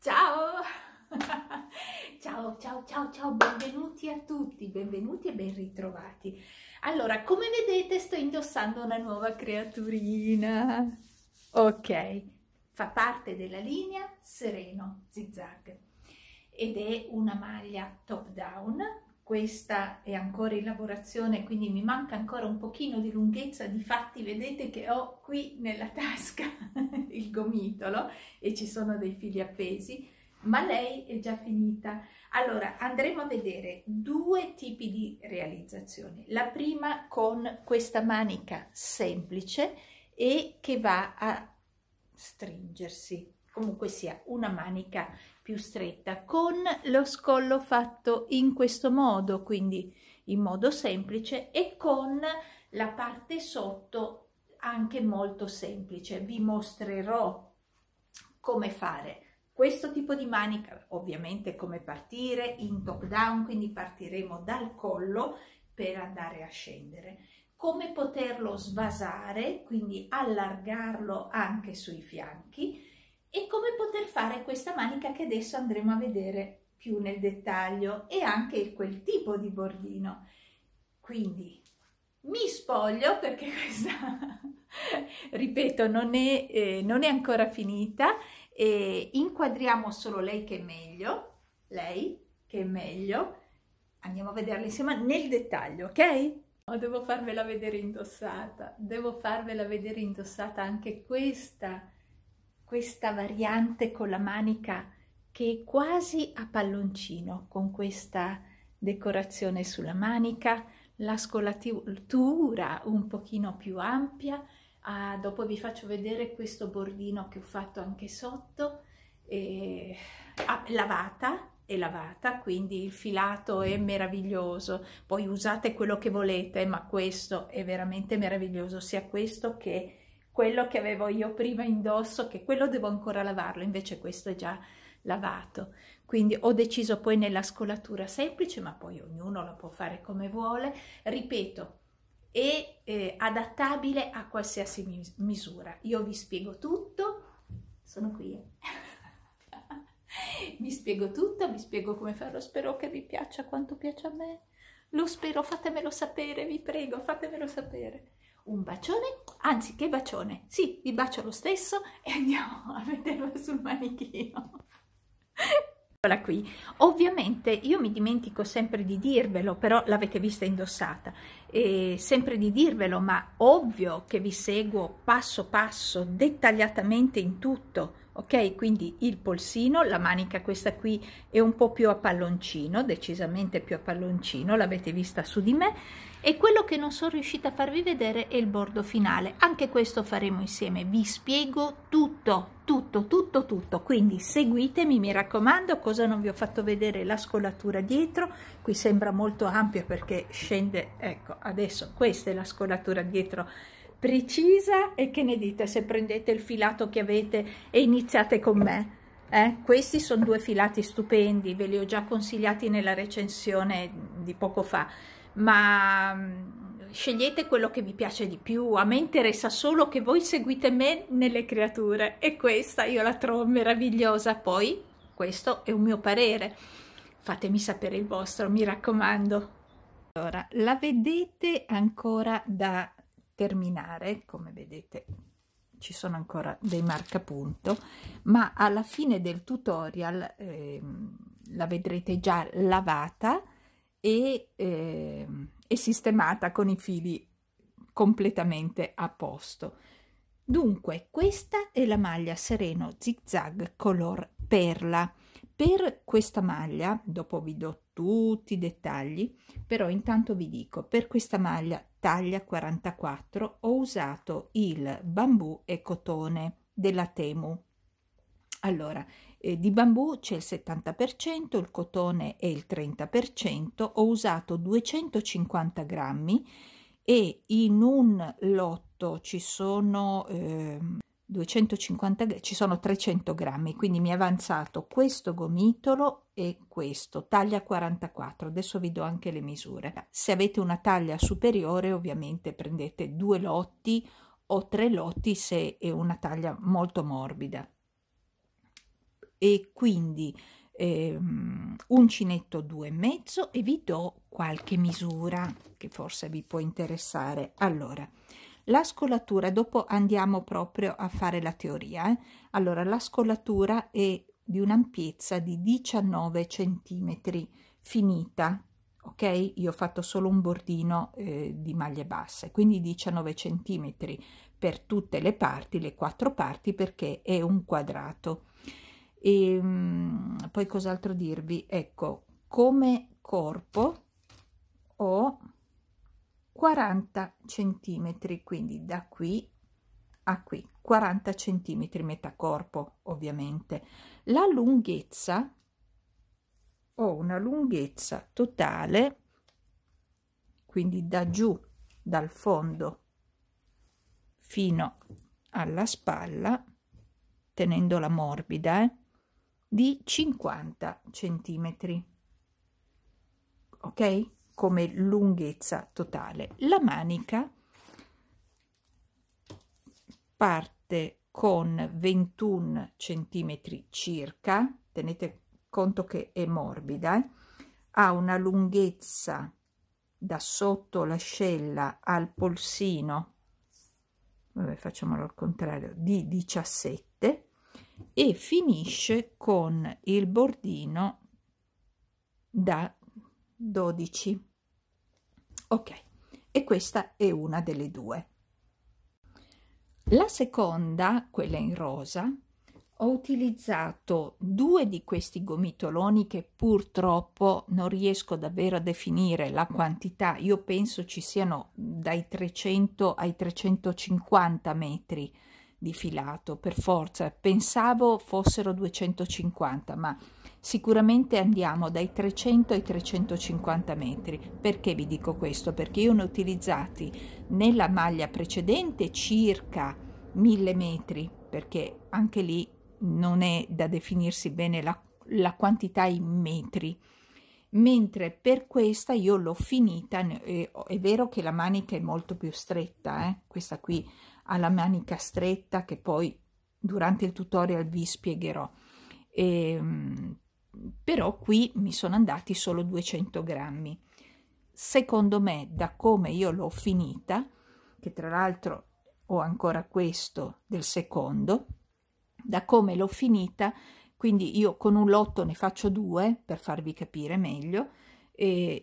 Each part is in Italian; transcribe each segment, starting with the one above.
Ciao! ciao, ciao, ciao, ciao, benvenuti a tutti, benvenuti e ben ritrovati. Allora, come vedete sto indossando una nuova creaturina. Ok, fa parte della linea Sereno Zigzag ed è una maglia top down questa è ancora in lavorazione, quindi mi manca ancora un pochino di lunghezza, difatti vedete che ho qui nella tasca il gomitolo e ci sono dei fili appesi, ma lei è già finita. Allora andremo a vedere due tipi di realizzazione, la prima con questa manica semplice e che va a stringersi, comunque sia una manica più stretta con lo scollo fatto in questo modo quindi in modo semplice e con la parte sotto anche molto semplice vi mostrerò come fare questo tipo di manica ovviamente come partire in top down quindi partiremo dal collo per andare a scendere come poterlo svasare quindi allargarlo anche sui fianchi e come poter fare questa manica che adesso andremo a vedere più nel dettaglio e anche quel tipo di bordino. Quindi mi spoglio perché questa, ripeto, non è, eh, non è ancora finita e inquadriamo solo lei che è meglio, lei che è meglio. Andiamo a vederla insieme nel dettaglio, ok? Oh, devo farvela vedere indossata, devo farvela vedere indossata anche questa questa variante con la manica che è quasi a palloncino con questa decorazione sulla manica, la scolatura un pochino più ampia, ah, dopo vi faccio vedere questo bordino che ho fatto anche sotto, eh, ah, lavata e lavata, quindi il filato è meraviglioso, poi usate quello che volete, ma questo è veramente meraviglioso, sia questo che quello che avevo io prima indosso, che quello devo ancora lavarlo, invece questo è già lavato. Quindi ho deciso poi nella scolatura semplice, ma poi ognuno lo può fare come vuole, ripeto, è eh, adattabile a qualsiasi mis misura. Io vi spiego tutto, sono qui. Eh. vi spiego tutto, vi spiego come farlo, spero che vi piaccia quanto piace a me. Lo spero, fatemelo sapere, vi prego, fatemelo sapere un bacione, anzi che bacione, sì, vi bacio lo stesso e andiamo a vederlo sul manichino. Eccola qui. Ovviamente io mi dimentico sempre di dirvelo, però l'avete vista indossata, e sempre di dirvelo, ma ovvio che vi seguo passo passo, dettagliatamente in tutto, ok quindi il polsino la manica questa qui è un po più a palloncino decisamente più a palloncino l'avete vista su di me e quello che non sono riuscita a farvi vedere è il bordo finale anche questo faremo insieme vi spiego tutto tutto tutto tutto quindi seguitemi mi raccomando cosa non vi ho fatto vedere la scolatura dietro qui sembra molto ampia perché scende ecco adesso questa è la scolatura dietro precisa e che ne dite se prendete il filato che avete e iniziate con me. Eh? Questi sono due filati stupendi, ve li ho già consigliati nella recensione di poco fa, ma mm, scegliete quello che vi piace di più. A me interessa solo che voi seguite me nelle creature e questa io la trovo meravigliosa. Poi questo è un mio parere. Fatemi sapere il vostro, mi raccomando. Allora, la vedete ancora da terminare come vedete ci sono ancora dei marcapunto ma alla fine del tutorial eh, la vedrete già lavata e, eh, e sistemata con i fili completamente a posto dunque questa è la maglia sereno zigzag color perla per questa maglia, dopo vi do tutti i dettagli, però intanto vi dico, per questa maglia taglia 44 ho usato il bambù e cotone della Temu. Allora, eh, di bambù c'è il 70%, il cotone è il 30%, ho usato 250 grammi e in un lotto ci sono... Eh, 250 ci sono 300 grammi quindi mi è avanzato questo gomitolo e questo taglia 44 adesso vi do anche le misure se avete una taglia superiore ovviamente prendete due lotti o tre lotti se è una taglia molto morbida e quindi ehm, uncinetto due e mezzo e vi do qualche misura che forse vi può interessare allora la scolatura, dopo andiamo proprio a fare la teoria. Eh? Allora, la scolatura è di un'ampiezza di 19 cm finita, ok? Io ho fatto solo un bordino eh, di maglie basse, quindi 19 cm per tutte le parti, le quattro parti, perché è un quadrato. E, ehm, poi cos'altro dirvi? Ecco, come corpo ho 40 centimetri quindi da qui a qui 40 centimetri metà corpo ovviamente la lunghezza ho una lunghezza totale quindi da giù dal fondo fino alla spalla tenendola morbida eh, di 50 centimetri ok come lunghezza totale. La manica parte con 21 centimetri circa, tenete conto che è morbida, eh? ha una lunghezza da sotto l'ascella al polsino, vabbè, facciamolo al contrario, di 17 e finisce con il bordino da 12 Ok, e questa è una delle due. La seconda, quella in rosa, ho utilizzato due di questi gomitoloni che purtroppo non riesco davvero a definire la quantità, io penso ci siano dai 300 ai 350 metri di filato per forza, pensavo fossero 250 ma Sicuramente andiamo dai 300 ai 350 metri. Perché vi dico questo? Perché io ne ho utilizzati nella maglia precedente circa 1000 metri, perché anche lì non è da definirsi bene la, la quantità in metri mentre per questa io l'ho finita eh, è vero che la manica è molto più stretta eh? questa qui ha la manica stretta che poi durante il tutorial vi spiegherò e, ehm, però qui mi sono andati solo 200 grammi. Secondo me, da come io l'ho finita, che tra l'altro ho ancora questo del secondo, da come l'ho finita, quindi io con un lotto ne faccio due per farvi capire meglio,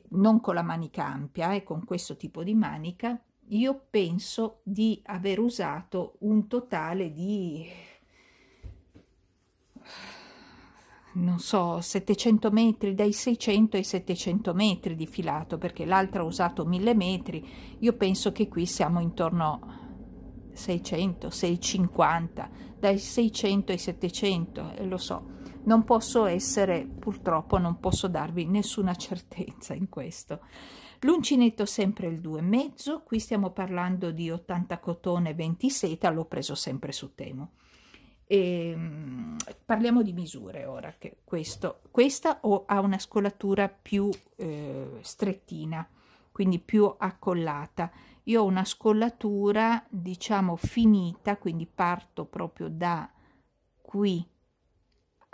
non con la manica ampia e eh, con questo tipo di manica, io penso di aver usato un totale di non so, 700 metri, dai 600 ai 700 metri di filato, perché l'altra ha usato 1000 metri, io penso che qui siamo intorno a 600, 650, dai 600 ai 700, e lo so, non posso essere, purtroppo non posso darvi nessuna certezza in questo. L'uncinetto sempre il 2,5, qui stiamo parlando di 80 cotone, 20 seta, l'ho preso sempre su Temo. E, ehm, parliamo di misure ora, che questo, questa o ha una scolatura più eh, strettina, quindi più accollata. Io ho una scollatura, diciamo, finita, quindi parto proprio da qui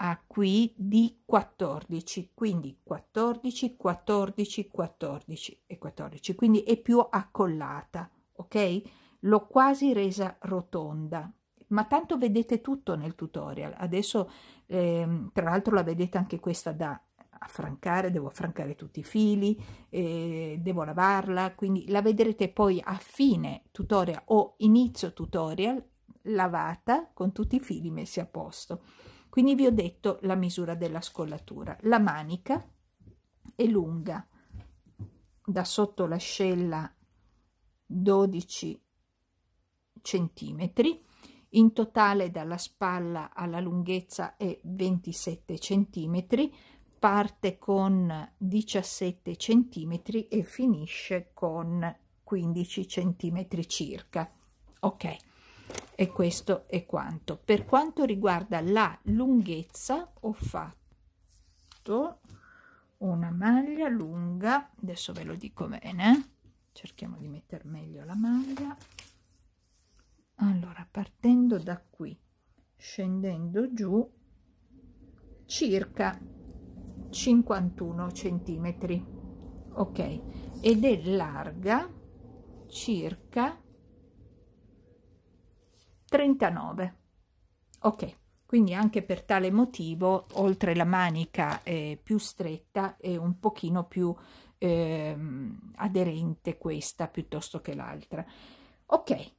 a qui di 14, quindi 14, 14, 14 e 14, quindi è più accollata, ok? L'ho quasi resa rotonda, ma tanto vedete tutto nel tutorial. Adesso, eh, tra l'altro, la vedete anche questa da affrancare, devo affrancare tutti i fili, eh, devo lavarla, quindi la vedrete poi a fine tutorial o inizio tutorial lavata con tutti i fili messi a posto. Quindi vi ho detto la misura della scollatura. La manica è lunga da sotto l'ascella 12 centimetri in totale dalla spalla alla lunghezza è 27 cm, parte con 17 cm e finisce con 15 cm circa. Ok, e questo è quanto. Per quanto riguarda la lunghezza ho fatto una maglia lunga, adesso ve lo dico bene, eh. cerchiamo di mettere meglio la maglia, allora partendo da qui scendendo giù circa 51 centimetri ok ed è larga circa 39 ok quindi anche per tale motivo oltre la manica eh, più stretta è un pochino più eh, aderente questa piuttosto che l'altra ok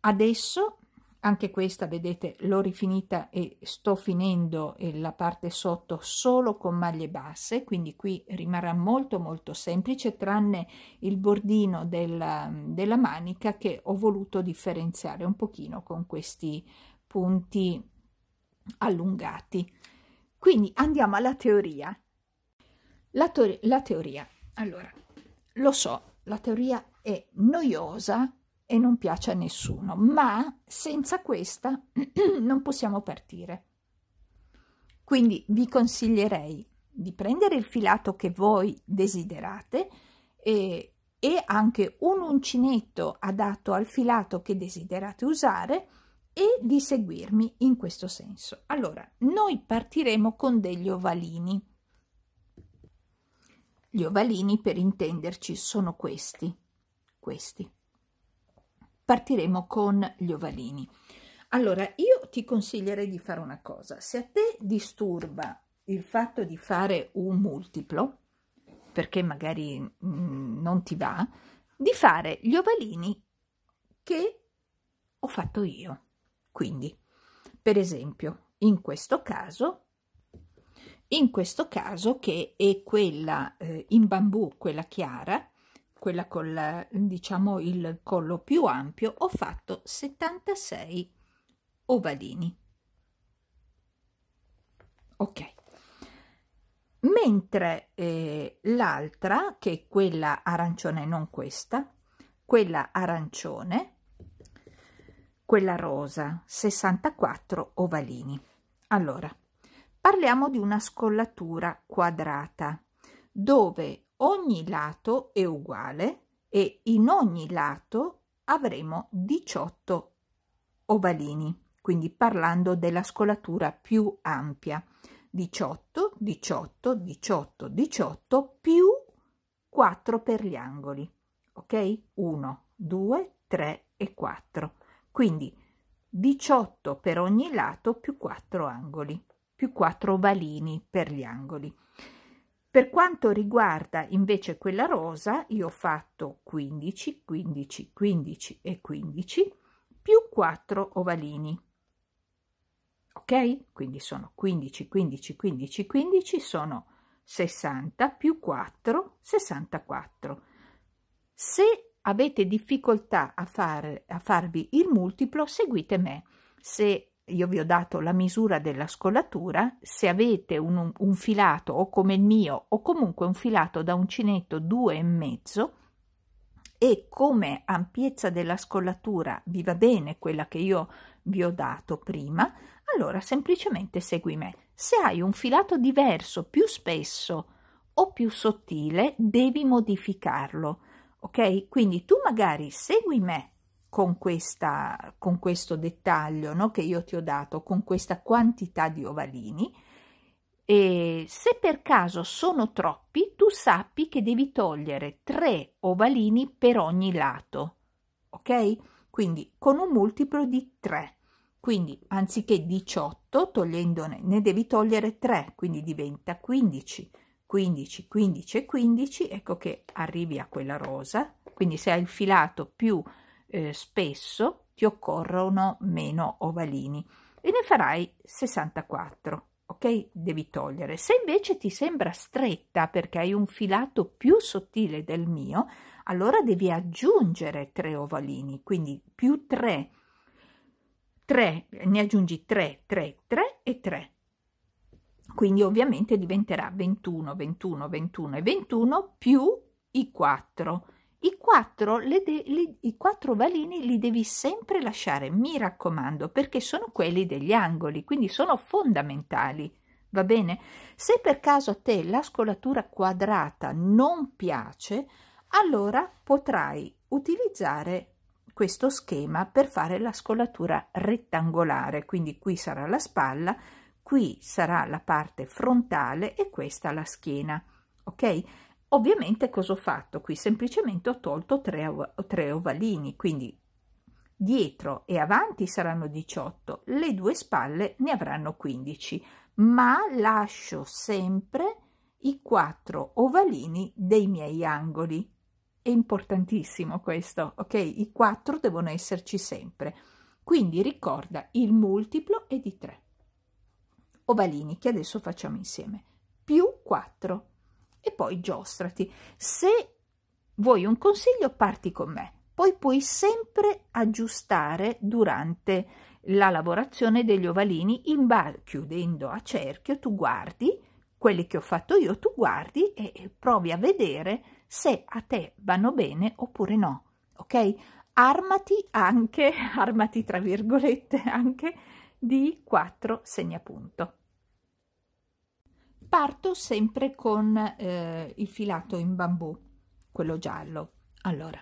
adesso anche questa vedete l'ho rifinita e sto finendo la parte sotto solo con maglie basse quindi qui rimarrà molto molto semplice tranne il bordino della, della manica che ho voluto differenziare un pochino con questi punti allungati quindi andiamo alla teoria la, to- la teoria allora lo so la teoria è noiosa e non piace a nessuno, ma senza questa non possiamo partire. Quindi vi consiglierei di prendere il filato che voi desiderate e, e anche un uncinetto adatto al filato che desiderate usare e di seguirmi in questo senso. Allora, noi partiremo con degli ovalini. Gli ovalini, per intenderci, sono questi, questi partiremo con gli ovalini. Allora, io ti consiglierei di fare una cosa. Se a te disturba il fatto di fare un multiplo, perché magari mh, mm, non ti va, di fare gli ovalini che ho fatto io. Quindi, per esempio, in questo caso, in questo caso che è quella eh, in bambù, quella chiara, quella con diciamo il collo più ampio ho fatto 76 ovalini ok mentre eh, l'altra che è quella arancione non questa quella arancione quella rosa 64 ovalini allora parliamo di una scollatura quadrata dove ogni lato è uguale e in ogni lato avremo 18 ovalini, quindi parlando della scolatura più ampia. 18, 18, 18, 18 più 4 per gli angoli, ok? 1, 2, 3 e 4. Quindi 18 per ogni lato più 4 angoli, più 4 ovalini per gli angoli. Per quanto riguarda invece quella rosa, io ho fatto 15, 15, 15 e 15 più 4 ovalini. Ok? Quindi sono 15, 15, 15, 15, sono 60 più 4, 64. Se avete difficoltà a, far, a farvi il multiplo, seguite me. Se io vi ho dato la misura della scolatura, se avete un, un filato o come il mio o comunque un filato da uncinetto due e mezzo e come ampiezza della scollatura vi va bene quella che io vi ho dato prima, allora semplicemente segui me. Se hai un filato diverso, più spesso o più sottile, devi modificarlo. Ok? Quindi tu magari segui me con, questa, con questo dettaglio no, che io ti ho dato, con questa quantità di ovalini. E se per caso sono troppi, tu sappi che devi togliere tre ovalini per ogni lato, ok? Quindi con un multiplo di 3. Quindi anziché 18, togliendone, ne devi togliere 3, quindi diventa 15. 15, 15 e 15, ecco che arrivi a quella rosa. Quindi se hai il filato più eh, spesso ti occorrono meno ovalini e ne farai 64 ok devi togliere se invece ti sembra stretta perché hai un filato più sottile del mio allora devi aggiungere 3 ovalini quindi più 3 3 ne aggiungi 3 3 3 e 3 quindi ovviamente diventerà 21 21 21 e 21 più i 4 i quattro, le de- le, I quattro valini li devi sempre lasciare, mi raccomando, perché sono quelli degli angoli, quindi sono fondamentali. Va bene? Se per caso a te la scolatura quadrata non piace, allora potrai utilizzare questo schema per fare la scolatura rettangolare, quindi qui sarà la spalla, qui sarà la parte frontale e questa la schiena. Ok? Ovviamente cosa ho fatto qui? Semplicemente ho tolto 3, 3 ovalini, quindi dietro e avanti saranno 18, le due spalle ne avranno 15, ma lascio sempre i 4 ovalini dei miei angoli. È importantissimo questo, ok? I 4 devono esserci sempre. Quindi ricorda il multiplo è di 3. Ovalini che adesso facciamo insieme, più 4 e poi giostrati. Se vuoi un consiglio, parti con me. Poi puoi sempre aggiustare durante la lavorazione degli ovalini in bar, chiudendo a cerchio, tu guardi quelli che ho fatto io, tu guardi e provi a vedere se a te vanno bene oppure no, ok? Armati anche, armati tra virgolette, anche di quattro segnapunto parto sempre con eh, il filato in bambù quello giallo allora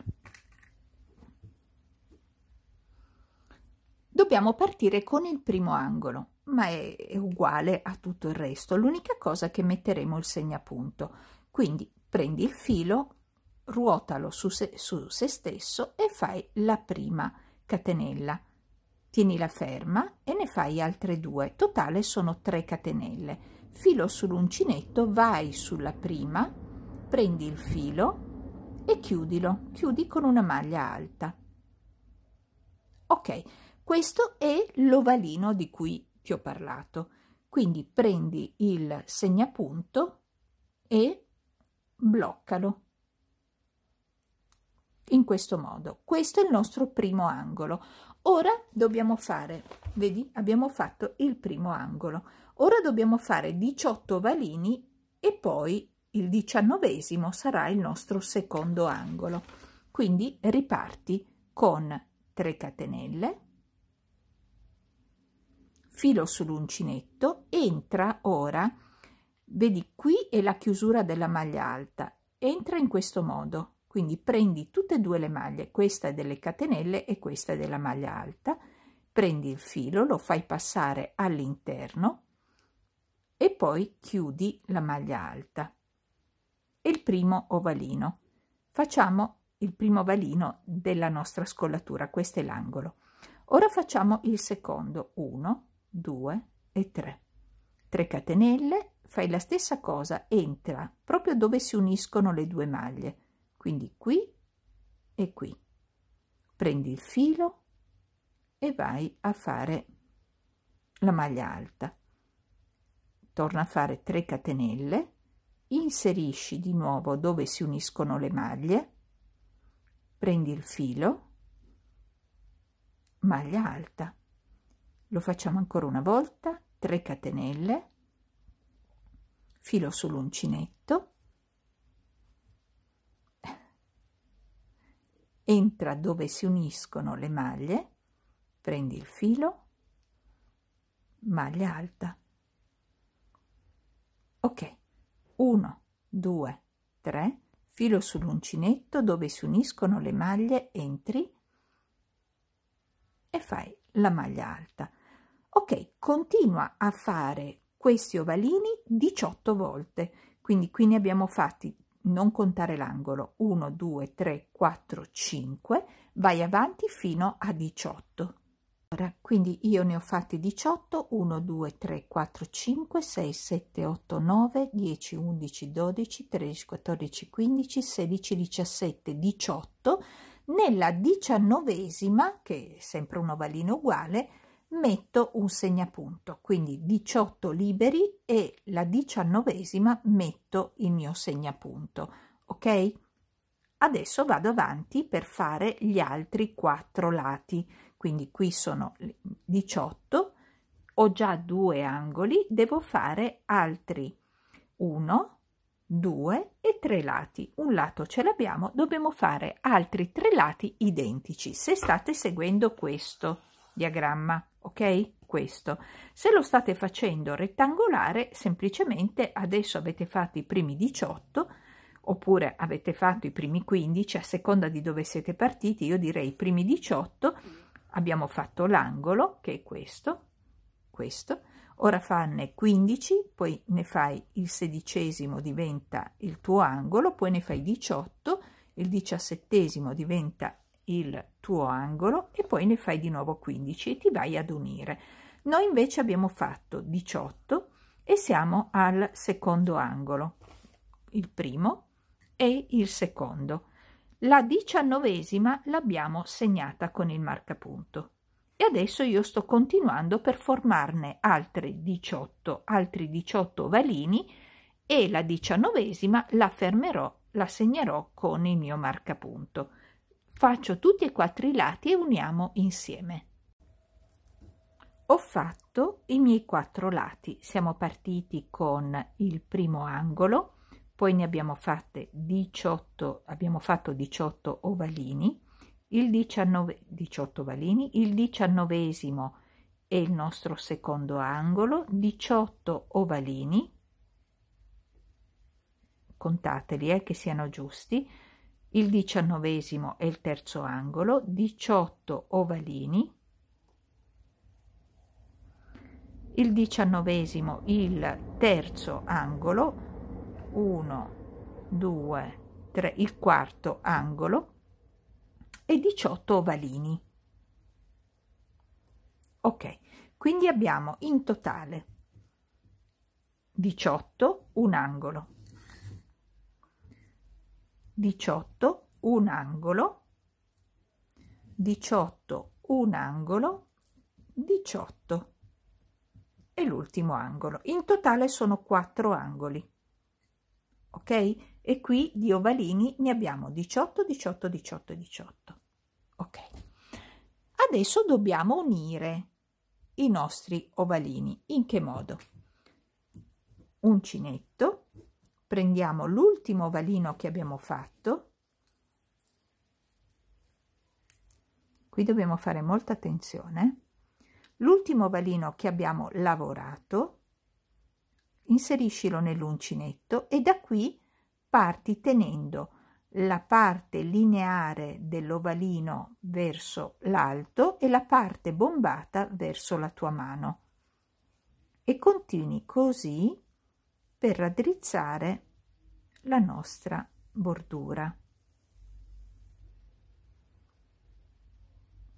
dobbiamo partire con il primo angolo ma è, è uguale a tutto il resto l'unica cosa che metteremo il segnapunto quindi prendi il filo ruotalo su se, su se stesso e fai la prima catenella tienila ferma e ne fai altre due totale sono 3 catenelle filo sull'uncinetto, vai sulla prima, prendi il filo e chiudilo, chiudi con una maglia alta. Ok, questo è l'ovalino di cui ti ho parlato. Quindi prendi il segnapunto e bloccalo in questo modo. Questo è il nostro primo angolo. Ora dobbiamo fare, vedi, abbiamo fatto il primo angolo. Ora dobbiamo fare 18 valini e poi il diciannovesimo sarà il nostro secondo angolo. Quindi riparti con 3 catenelle, filo sull'uncinetto, entra ora, vedi qui è la chiusura della maglia alta, entra in questo modo, quindi prendi tutte e due le maglie, questa delle catenelle e questa della maglia alta, prendi il filo, lo fai passare all'interno e poi chiudi la maglia alta. E il primo ovalino. Facciamo il primo ovalino della nostra scollatura, questo è l'angolo. Ora facciamo il secondo, 1, 2 e 3. 3 catenelle, fai la stessa cosa, entra proprio dove si uniscono le due maglie, quindi qui e qui. Prendi il filo e vai a fare la maglia alta torna a fare 3 catenelle inserisci di nuovo dove si uniscono le maglie prendi il filo maglia alta lo facciamo ancora una volta 3 catenelle filo sull'uncinetto entra dove si uniscono le maglie prendi il filo maglia alta ok 1 2 3 filo sull'uncinetto dove si uniscono le maglie entri e fai la maglia alta ok continua a fare questi ovalini 18 volte quindi qui ne abbiamo fatti non contare l'angolo 1 2 3 4 5 vai avanti fino a 18 quindi io ne ho fatti 18 1 2 3 4 5 6 7 8 9 10 11 12 13 14 15 16 17 18 nella diciannovesima che è sempre un ovalino uguale metto un segnapunto quindi 18 liberi e la diciannovesima metto il mio segnapunto ok adesso vado avanti per fare gli altri quattro lati quindi qui sono 18 ho già due angoli devo fare altri 1 2 e 3 lati un lato ce l'abbiamo dobbiamo fare altri tre lati identici se state seguendo questo diagramma ok questo se lo state facendo rettangolare semplicemente adesso avete fatto i primi 18 oppure avete fatto i primi 15 a seconda di dove siete partiti io direi i primi 18 abbiamo fatto l'angolo che è questo questo ora fanne 15 poi ne fai il sedicesimo diventa il tuo angolo poi ne fai 18 il diciassettesimo diventa il tuo angolo e poi ne fai di nuovo 15 e ti vai ad unire noi invece abbiamo fatto 18 e siamo al secondo angolo il primo e il secondo la diciannovesima l'abbiamo segnata con il marcapunto e adesso io sto continuando per formarne altri 18, altri 18 valini e la diciannovesima la fermerò, la segnerò con il mio marcapunto. Faccio tutti e quattro i lati e uniamo insieme. Ho fatto i miei quattro lati, siamo partiti con il primo angolo, poi ne abbiamo fatte 18, abbiamo fatto 18 ovalini, il 19, 18 ovalini, il diciannovesimo è il nostro secondo angolo, 18 ovalini, contateli eh, che siano giusti, il diciannovesimo è il terzo angolo, 18 ovalini, il diciannovesimo il terzo angolo, 1, 2, 3, il quarto angolo e 18 ovalini. Ok, quindi abbiamo in totale 18 un angolo, 18 un angolo, 18 un angolo, 18 e l'ultimo angolo. In totale sono 4 angoli ok? E qui di ovalini ne abbiamo 18, 18, 18, 18, ok? Adesso dobbiamo unire i nostri ovalini. In che modo? Uncinetto, prendiamo l'ultimo ovalino che abbiamo fatto, qui dobbiamo fare molta attenzione, l'ultimo ovalino che abbiamo lavorato, inseriscilo nell'uncinetto e da qui parti tenendo la parte lineare dell'ovalino verso l'alto e la parte bombata verso la tua mano e continui così per raddrizzare la nostra bordura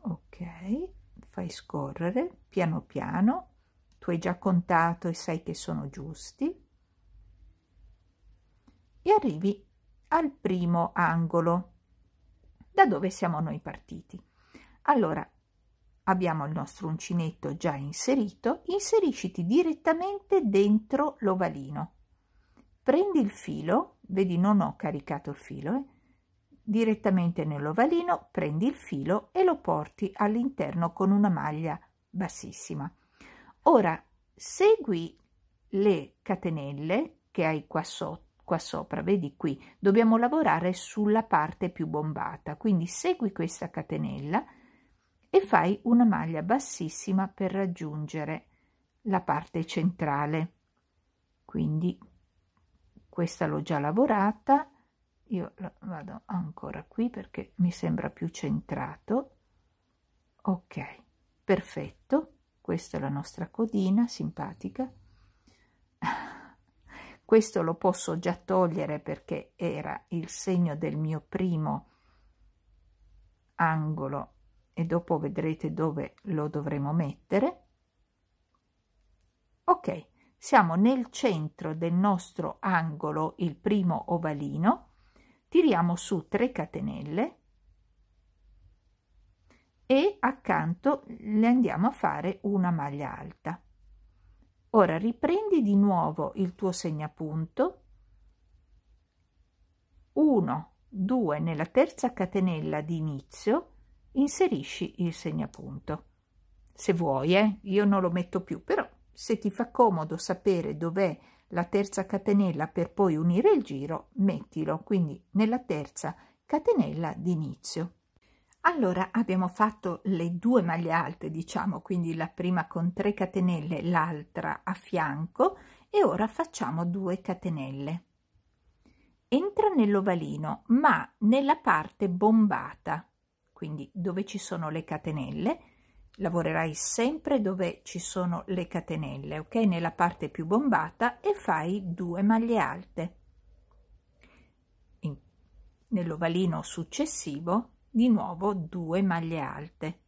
ok fai scorrere piano piano tu hai già contato e sai che sono giusti e arrivi al primo angolo da dove siamo noi partiti. Allora, abbiamo il nostro uncinetto già inserito, inserisciti direttamente dentro l'ovalino. Prendi il filo, vedi non ho caricato il filo, eh? direttamente nell'ovalino prendi il filo e lo porti all'interno con una maglia bassissima. Ora segui le catenelle che hai qua sotto qua sopra vedi qui dobbiamo lavorare sulla parte più bombata quindi segui questa catenella e fai una maglia bassissima per raggiungere la parte centrale quindi questa l'ho già lavorata io vado ancora qui perché mi sembra più centrato ok perfetto questa è la nostra codina simpatica questo lo posso già togliere perché era il segno del mio primo angolo e dopo vedrete dove lo dovremo mettere ok siamo nel centro del nostro angolo il primo ovalino tiriamo su 3 catenelle e accanto le andiamo a fare una maglia alta. Ora riprendi di nuovo il tuo segnapunto, 1, 2 nella terza catenella di inizio, inserisci il segnapunto. Se vuoi, eh? io non lo metto più, però se ti fa comodo sapere dov'è la terza catenella per poi unire il giro, mettilo, quindi nella terza catenella di inizio. Allora abbiamo fatto le due maglie alte, diciamo, quindi la prima con 3 catenelle, l'altra a fianco e ora facciamo 2 catenelle. Entra nell'ovalino, ma nella parte bombata, quindi dove ci sono le catenelle, lavorerai sempre dove ci sono le catenelle, ok? Nella parte più bombata e fai 2 maglie alte. Nell'ovalino successivo di nuovo 2 maglie alte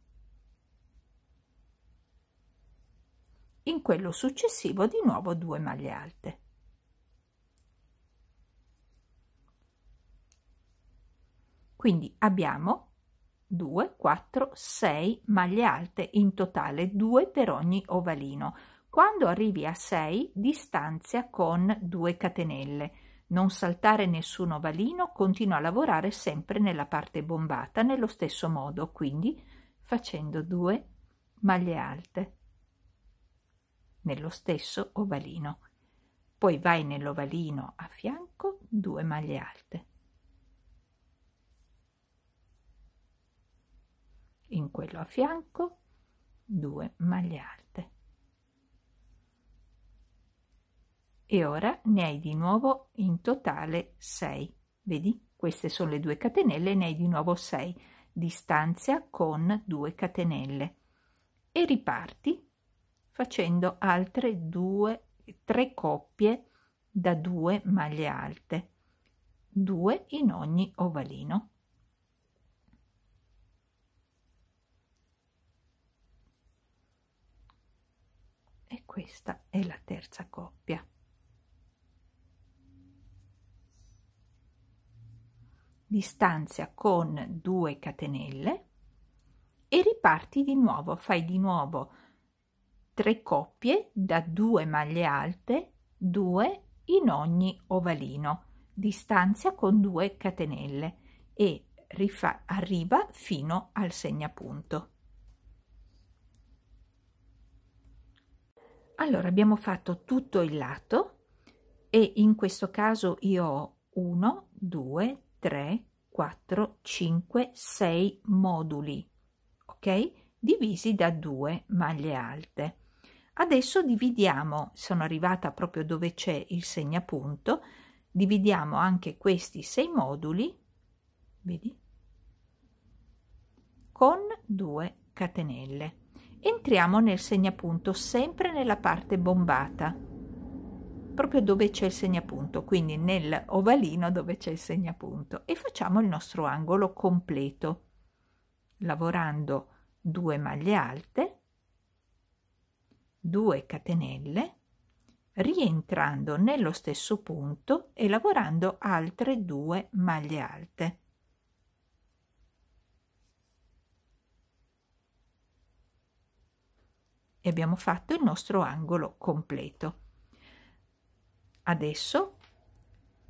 in quello successivo di nuovo 2 maglie alte quindi abbiamo 2 4 6 maglie alte in totale 2 per ogni ovalino quando arrivi a 6 distanzia con 2 catenelle non saltare nessun ovalino, continua a lavorare sempre nella parte bombata nello stesso modo, quindi facendo due maglie alte nello stesso ovalino. Poi vai nell'ovalino a fianco, due maglie alte. In quello a fianco, due maglie alte. e ora ne hai di nuovo in totale 6 vedi queste sono le due catenelle ne hai di nuovo 6 distanzia con 2 catenelle e riparti facendo altre due 3 coppie da 2 maglie alte 2 in ogni ovalino e questa è la terza coppia di con 2 catenelle e riparti di nuovo, fai di nuovo 3 coppie da 2 maglie alte, 2 in ogni ovalino distanzia con 2 catenelle e rifa- arriva fino al segnapunto. Allora abbiamo fatto tutto il lato e in questo caso io ho 1, 2, 3, 4, 5, 6 moduli, ok? Divisi da due maglie alte. Adesso dividiamo, sono arrivata proprio dove c'è il segnapunto, dividiamo anche questi sei moduli, vedi? Con 2 catenelle. Entriamo nel segnapunto sempre nella parte bombata proprio dove c'è il segnapunto, quindi nel ovalino dove c'è il segnapunto e facciamo il nostro angolo completo lavorando due maglie alte, 2 catenelle, rientrando nello stesso punto e lavorando altre due maglie alte. E abbiamo fatto il nostro angolo completo. Adesso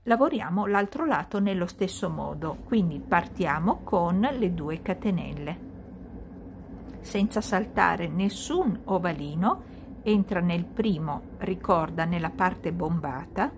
lavoriamo l'altro lato nello stesso modo, quindi partiamo con le due catenelle. Senza saltare nessun ovalino, entra nel primo, ricorda nella parte bombata.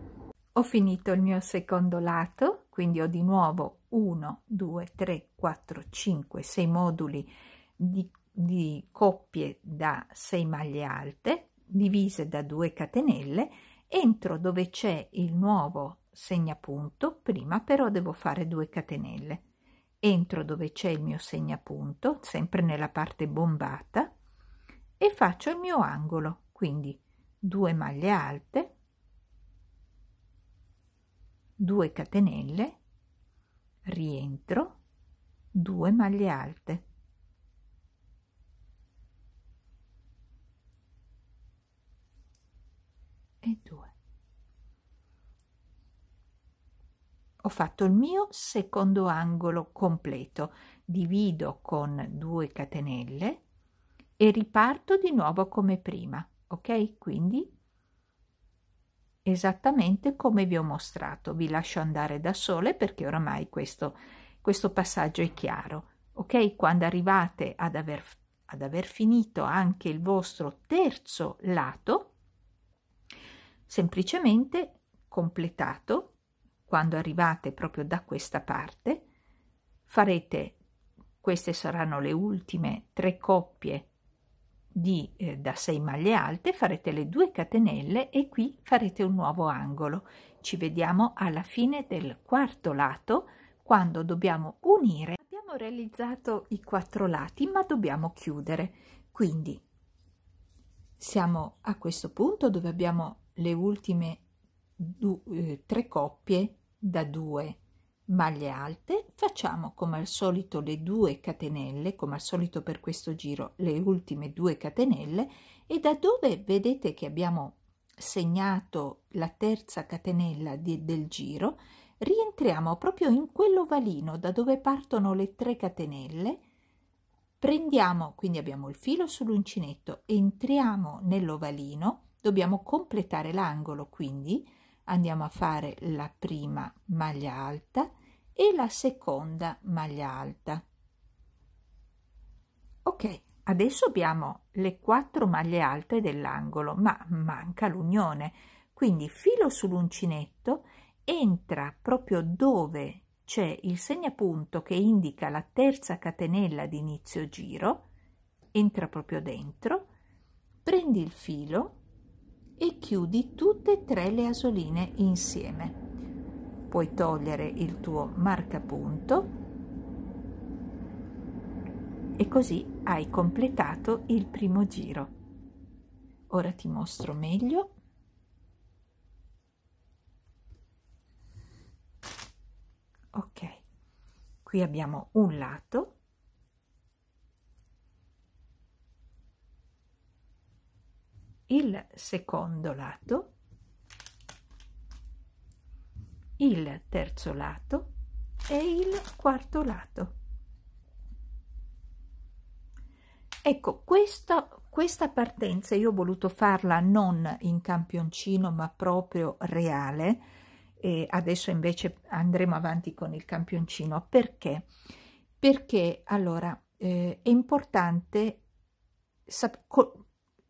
Ho finito il mio secondo lato, quindi ho di nuovo 1, 2, 3, 4, 5, 6 moduli di, di coppie da 6 maglie alte divise da 2 catenelle entro dove c'è il nuovo segnapunto, prima però devo fare due catenelle. Entro dove c'è il mio segnapunto, sempre nella parte bombata, e faccio il mio angolo, quindi due maglie alte, 2 catenelle, rientro, 2 maglie alte. e 2 ho fatto il mio secondo angolo completo divido con 2 catenelle e riparto di nuovo come prima ok quindi esattamente come vi ho mostrato vi lascio andare da sole perché oramai questo, questo passaggio è chiaro ok quando arrivate ad aver, ad aver finito anche il vostro terzo lato semplicemente completato quando arrivate proprio da questa parte farete queste saranno le ultime tre coppie di, eh, da 6 maglie alte farete le due catenelle e qui farete un nuovo angolo ci vediamo alla fine del quarto lato quando dobbiamo unire abbiamo realizzato i quattro lati ma dobbiamo chiudere quindi siamo a questo punto dove abbiamo le ultime eh, tre coppie da due maglie alte facciamo come al solito le due catenelle come al solito per questo giro le ultime due catenelle e da dove vedete che abbiamo segnato la terza catenella di, del giro rientriamo proprio in quell'ovalino da dove partono le tre catenelle prendiamo quindi abbiamo il filo sull'uncinetto entriamo nell'ovalino Dobbiamo completare l'angolo, quindi andiamo a fare la prima maglia alta e la seconda maglia alta. Ok, adesso abbiamo le quattro maglie alte dell'angolo, ma manca l'unione. Quindi filo sull'uncinetto, entra proprio dove c'è il segnapunto che indica la terza catenella di inizio giro, entra proprio dentro, prendi il filo e chiudi tutte e tre le asoline insieme. Puoi togliere il tuo marcapunto e così hai completato il primo giro. Ora ti mostro meglio. Ok, qui abbiamo un lato il secondo lato, il terzo lato e il quarto lato. Ecco, questo, questa partenza io ho voluto farla non in campioncino ma proprio reale e adesso invece andremo avanti con il campioncino perché? Perché allora eh, è importante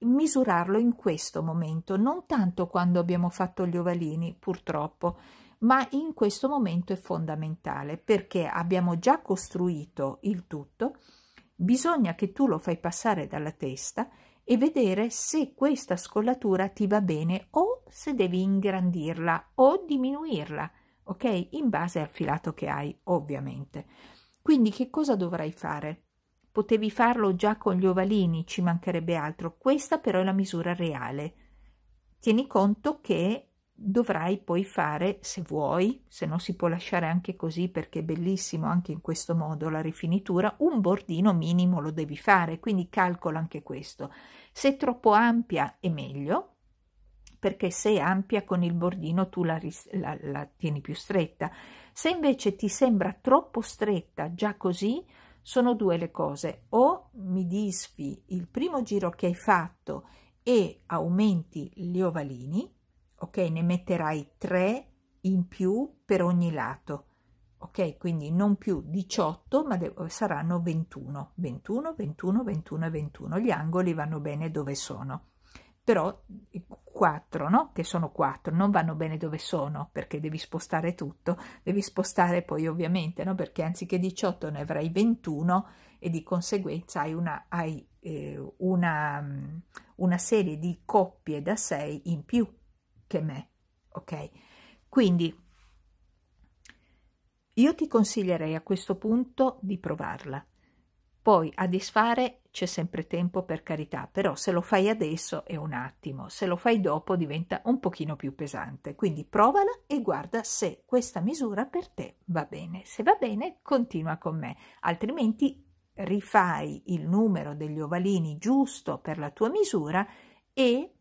misurarlo in questo momento, non tanto quando abbiamo fatto gli ovalini, purtroppo, ma in questo momento è fondamentale perché abbiamo già costruito il tutto, bisogna che tu lo fai passare dalla testa e vedere se questa scollatura ti va bene o se devi ingrandirla o diminuirla, ok? In base al filato che hai, ovviamente. Quindi che cosa dovrai fare? Potevi farlo già con gli ovalini, ci mancherebbe altro. Questa però è la misura reale. Tieni conto che dovrai poi fare, se vuoi, se no si può lasciare anche così perché è bellissimo anche in questo modo la rifinitura, un bordino minimo lo devi fare, quindi calcola anche questo. Se è troppo ampia è meglio, perché se è ampia con il bordino tu la, la, la tieni più stretta. Se invece ti sembra troppo stretta già così, sono due le cose, o mi disfi il primo giro che hai fatto e aumenti gli ovalini, ok? Ne metterai 3 in più per ogni lato, ok? Quindi non più 18, ma saranno 21, 21, 21, 21 e 21. Gli angoli vanno bene dove sono, però ecco, 4, no? che sono 4, non vanno bene dove sono perché devi spostare tutto, devi spostare poi ovviamente, no? perché anziché 18 ne avrai 21 e di conseguenza hai una, hai, eh, una, mm, una serie di coppie da 6 in più che me, ok? Quindi io ti consiglierei a questo punto di provarla, poi a disfare c'è sempre tempo per carità, però se lo fai adesso è un attimo, se lo fai dopo diventa un pochino più pesante. Quindi provala e guarda se questa misura per te va bene. Se va bene, continua con me, altrimenti rifai il numero degli ovalini giusto per la tua misura e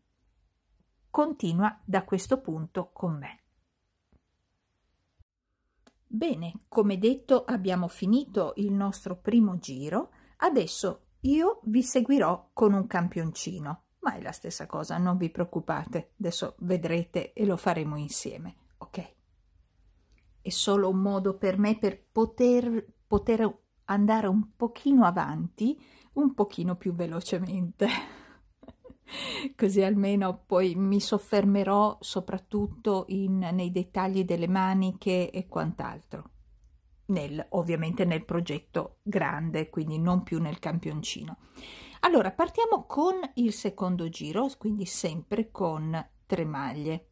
continua da questo punto con me. Bene, come detto abbiamo finito il nostro primo giro, adesso io vi seguirò con un campioncino. Ma è la stessa cosa, non vi preoccupate, adesso vedrete e lo faremo insieme, ok? È solo un modo per me per poter, poter andare un pochino avanti, un pochino più velocemente. Così almeno poi mi soffermerò soprattutto in, nei dettagli delle maniche e quant'altro nel, ovviamente nel progetto grande, quindi non più nel campioncino. Allora, partiamo con il secondo giro, quindi sempre con tre maglie.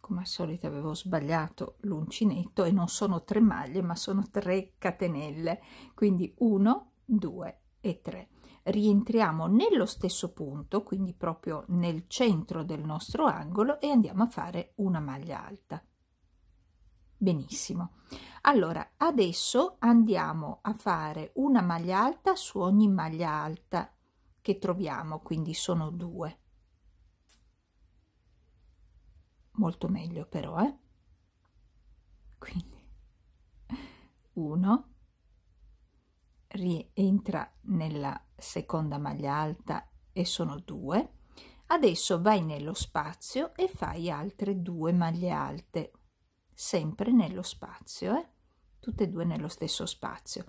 Come al solito avevo sbagliato l'uncinetto e non sono tre maglie, ma sono 3 catenelle, quindi 1, 2 e 3. Rientriamo nello stesso punto, quindi proprio nel centro del nostro angolo e andiamo a fare una maglia alta benissimo allora adesso andiamo a fare una maglia alta su ogni maglia alta che troviamo quindi sono due molto meglio però eh? quindi 1 rientra nella seconda maglia alta e sono due adesso vai nello spazio e fai altre due maglie alte sempre nello spazio, eh? tutte e due nello stesso spazio.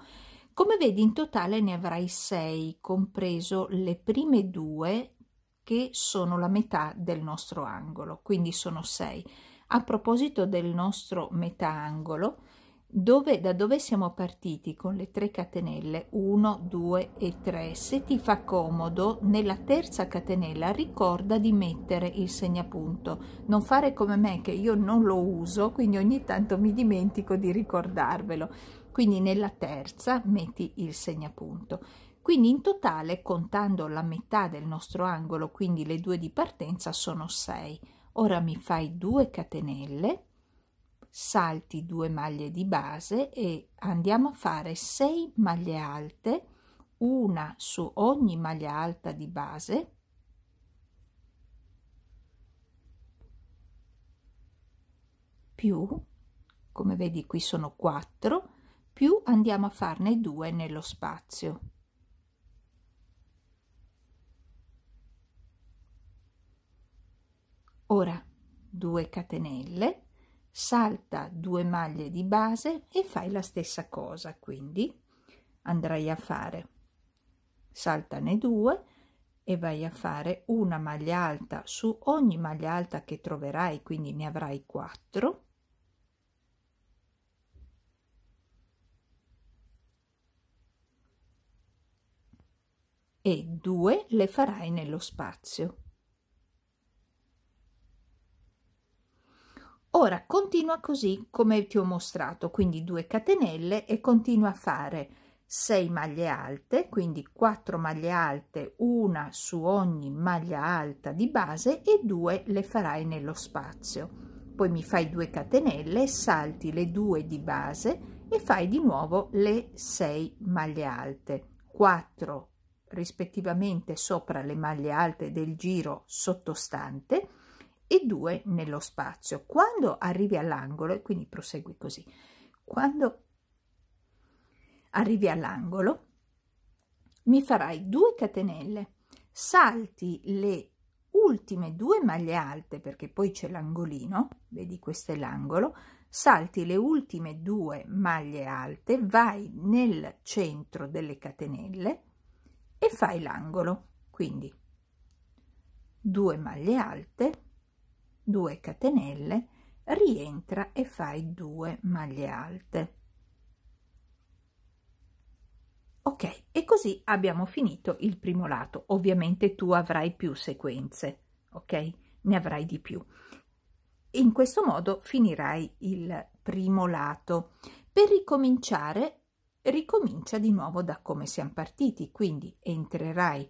Come vedi in totale ne avrai 6, compreso le prime due che sono la metà del nostro angolo, quindi sono 6. A proposito del nostro metà angolo, dove, da dove siamo partiti con le tre catenelle 1 2 e 3 se ti fa comodo nella terza catenella ricorda di mettere il segnapunto non fare come me che io non lo uso quindi ogni tanto mi dimentico di ricordarvelo quindi nella terza metti il segnapunto quindi in totale contando la metà del nostro angolo quindi le due di partenza sono 6 ora mi fai 2 catenelle salti 2 maglie di base e andiamo a fare 6 maglie alte una su ogni maglia alta di base più come vedi qui sono 4 più andiamo a farne 2 nello spazio ora 2 catenelle salta due maglie di base e fai la stessa cosa quindi andrai a fare saltane due e vai a fare una maglia alta su ogni maglia alta che troverai quindi ne avrai 4 e 2 le farai nello spazio Ora continua così come ti ho mostrato, quindi 2 catenelle e continua a fare 6 maglie alte, quindi 4 maglie alte, una su ogni maglia alta di base e 2 le farai nello spazio. Poi mi fai 2 catenelle, salti le 2 di base e fai di nuovo le 6 maglie alte, 4 rispettivamente sopra le maglie alte del giro sottostante e due nello spazio. Quando arrivi all'angolo, e quindi prosegui così, quando arrivi all'angolo, mi farai due catenelle, salti le ultime due maglie alte, perché poi c'è l'angolino, vedi questo è l'angolo, salti le ultime due maglie alte, vai nel centro delle catenelle e fai l'angolo. Quindi due maglie alte, 2 catenelle rientra e fai 2 maglie alte ok e così abbiamo finito il primo lato ovviamente tu avrai più sequenze ok ne avrai di più in questo modo finirai il primo lato per ricominciare ricomincia di nuovo da come siamo partiti quindi entrerai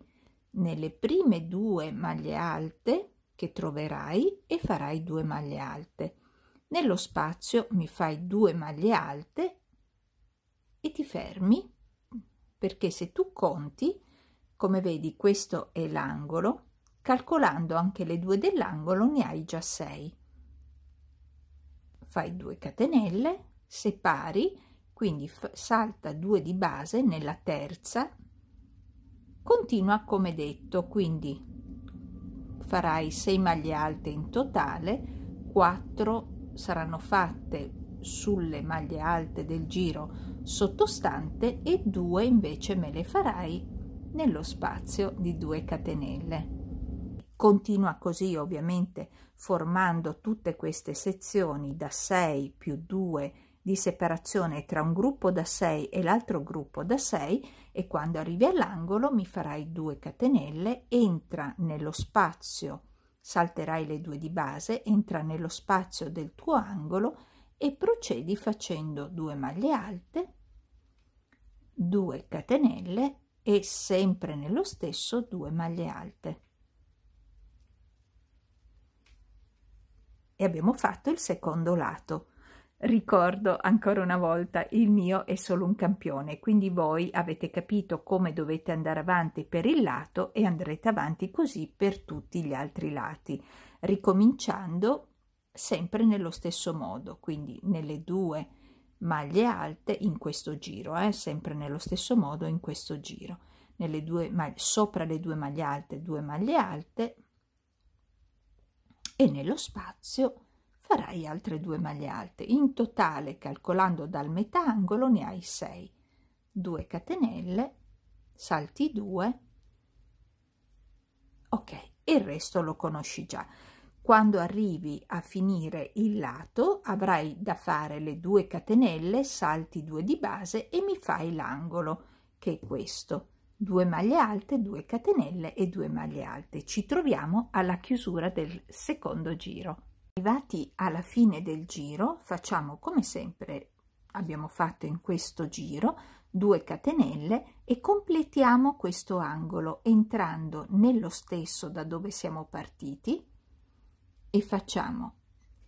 nelle prime due maglie alte che troverai e farai due maglie alte. Nello spazio mi fai due maglie alte e ti fermi perché se tu conti, come vedi questo è l'angolo, calcolando anche le due dell'angolo ne hai già 6. Fai 2 catenelle, separi, quindi salta 2 di base nella terza, continua come detto, quindi farai 6 maglie alte in totale 4 saranno fatte sulle maglie alte del giro sottostante e 2 invece me le farai nello spazio di 2 catenelle continua così ovviamente formando tutte queste sezioni da 6 più 2 di separazione tra un gruppo da 6 e l'altro gruppo da 6 e quando arrivi all'angolo mi farai 2 catenelle, entra nello spazio, salterai le due di base, entra nello spazio del tuo angolo e procedi facendo 2 maglie alte, 2 catenelle e sempre nello stesso 2 maglie alte. E abbiamo fatto il secondo lato Ricordo ancora una volta, il mio è solo un campione, quindi voi avete capito come dovete andare avanti per il lato e andrete avanti così per tutti gli altri lati, ricominciando sempre nello stesso modo, quindi nelle due maglie alte in questo giro, eh, sempre nello stesso modo in questo giro, nelle due maglie, sopra le due maglie alte, due maglie alte e nello spazio farai altre due maglie alte in totale calcolando dal metà angolo ne hai 6 2 catenelle salti 2 ok il resto lo conosci già quando arrivi a finire il lato avrai da fare le due catenelle salti 2 di base e mi fai l'angolo che è questo 2 maglie alte 2 catenelle e 2 maglie alte ci troviamo alla chiusura del secondo giro Arrivati alla fine del giro facciamo come sempre abbiamo fatto in questo giro 2 catenelle e completiamo questo angolo entrando nello stesso da dove siamo partiti e facciamo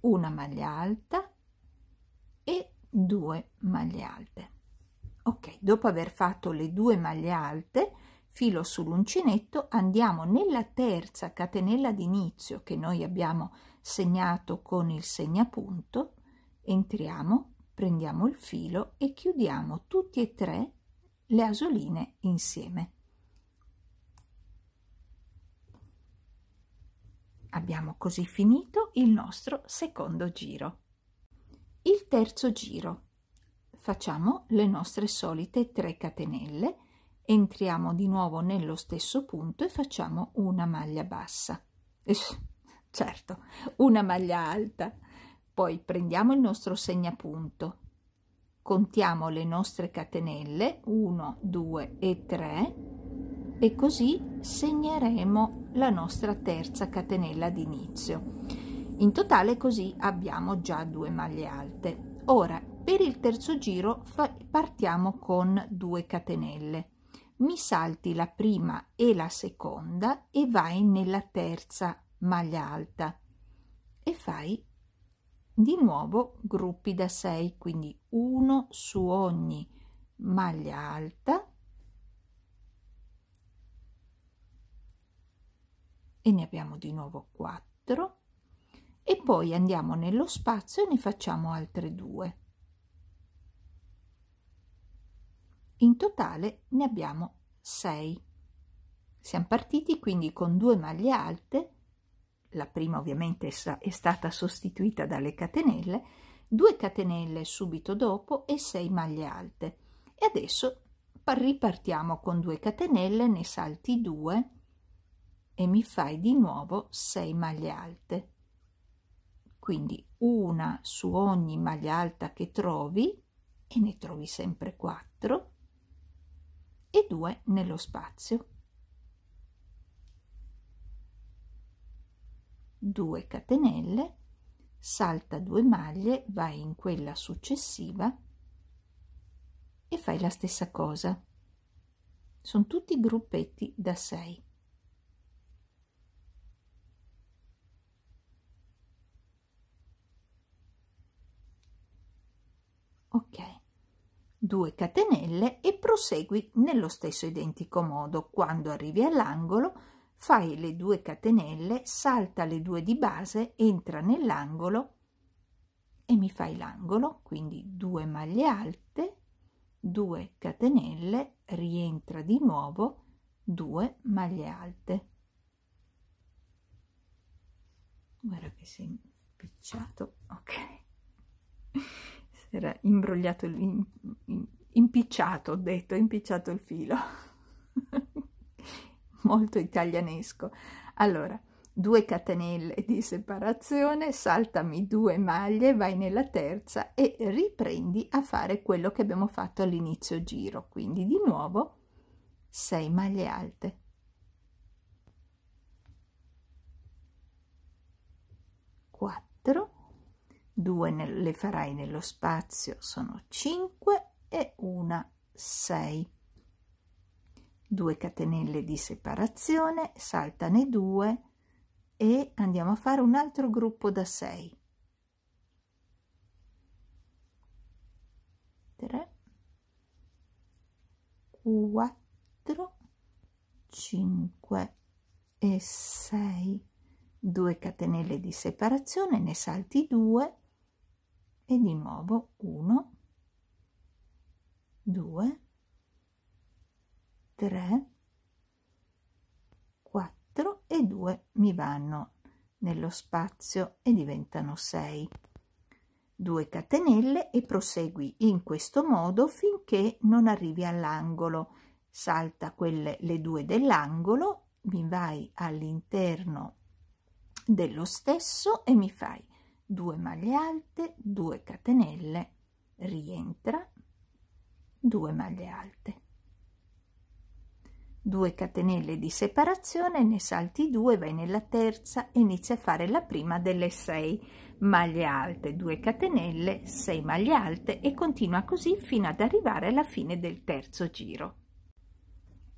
una maglia alta e due maglie alte ok dopo aver fatto le due maglie alte filo sull'uncinetto andiamo nella terza catenella d'inizio che noi abbiamo segnato con il segnapunto, entriamo, prendiamo il filo e chiudiamo tutti e tre le asoline insieme. Abbiamo così finito il nostro secondo giro. Il terzo giro. Facciamo le nostre solite 3 catenelle, entriamo di nuovo nello stesso punto e facciamo una maglia bassa. Certo, una maglia alta. Poi prendiamo il nostro segnapunto. Contiamo le nostre catenelle 1, 2 e 3 e così segneremo la nostra terza catenella d'inizio. In totale così abbiamo già due maglie alte. Ora, per il terzo giro partiamo con 2 catenelle. Mi salti la prima e la seconda e vai nella terza maglia alta e fai di nuovo gruppi da 6 quindi uno su ogni maglia alta e ne abbiamo di nuovo 4 e poi andiamo nello spazio e ne facciamo altre due in totale ne abbiamo 6 siamo partiti quindi con due maglie alte la prima ovviamente è stata sostituita dalle catenelle, 2 catenelle subito dopo e 6 maglie alte. E adesso ripartiamo con 2 catenelle, ne salti 2 e mi fai di nuovo 6 maglie alte. Quindi una su ogni maglia alta che trovi e ne trovi sempre 4 e 2 nello spazio. 2 catenelle salta 2 maglie vai in quella successiva e fai la stessa cosa sono tutti gruppetti da 6 ok 2 catenelle e prosegui nello stesso identico modo quando arrivi all'angolo fai le due catenelle, salta le due di base, entra nell'angolo e mi fai l'angolo, quindi due maglie alte, 2 catenelle, rientra di nuovo, 2 maglie alte. Guarda che si è impicciato, ok. Si era imbrogliato, impicciato, ho detto, impicciato il filo. molto italianesco. Allora, due catenelle di separazione, saltami due maglie, vai nella terza e riprendi a fare quello che abbiamo fatto all'inizio giro. Quindi di nuovo 6 maglie alte. Quattro, due ne le farai nello spazio, sono 5 e una 6. 2 catenelle di separazione saltane 2 e andiamo a fare un altro gruppo da 6 3 4 5 e 6 2 catenelle di separazione ne salti 2 e di nuovo 1 2 3 4 e 2 mi vanno nello spazio e diventano 6 2 catenelle e prosegui in questo modo finché non arrivi all'angolo salta quelle le due dell'angolo mi vai all'interno dello stesso e mi fai 2 maglie alte 2 catenelle rientra 2 maglie alte 2 catenelle di separazione ne salti 2 vai nella terza inizia a fare la prima delle 6 maglie alte 2 catenelle 6 maglie alte e continua così fino ad arrivare alla fine del terzo giro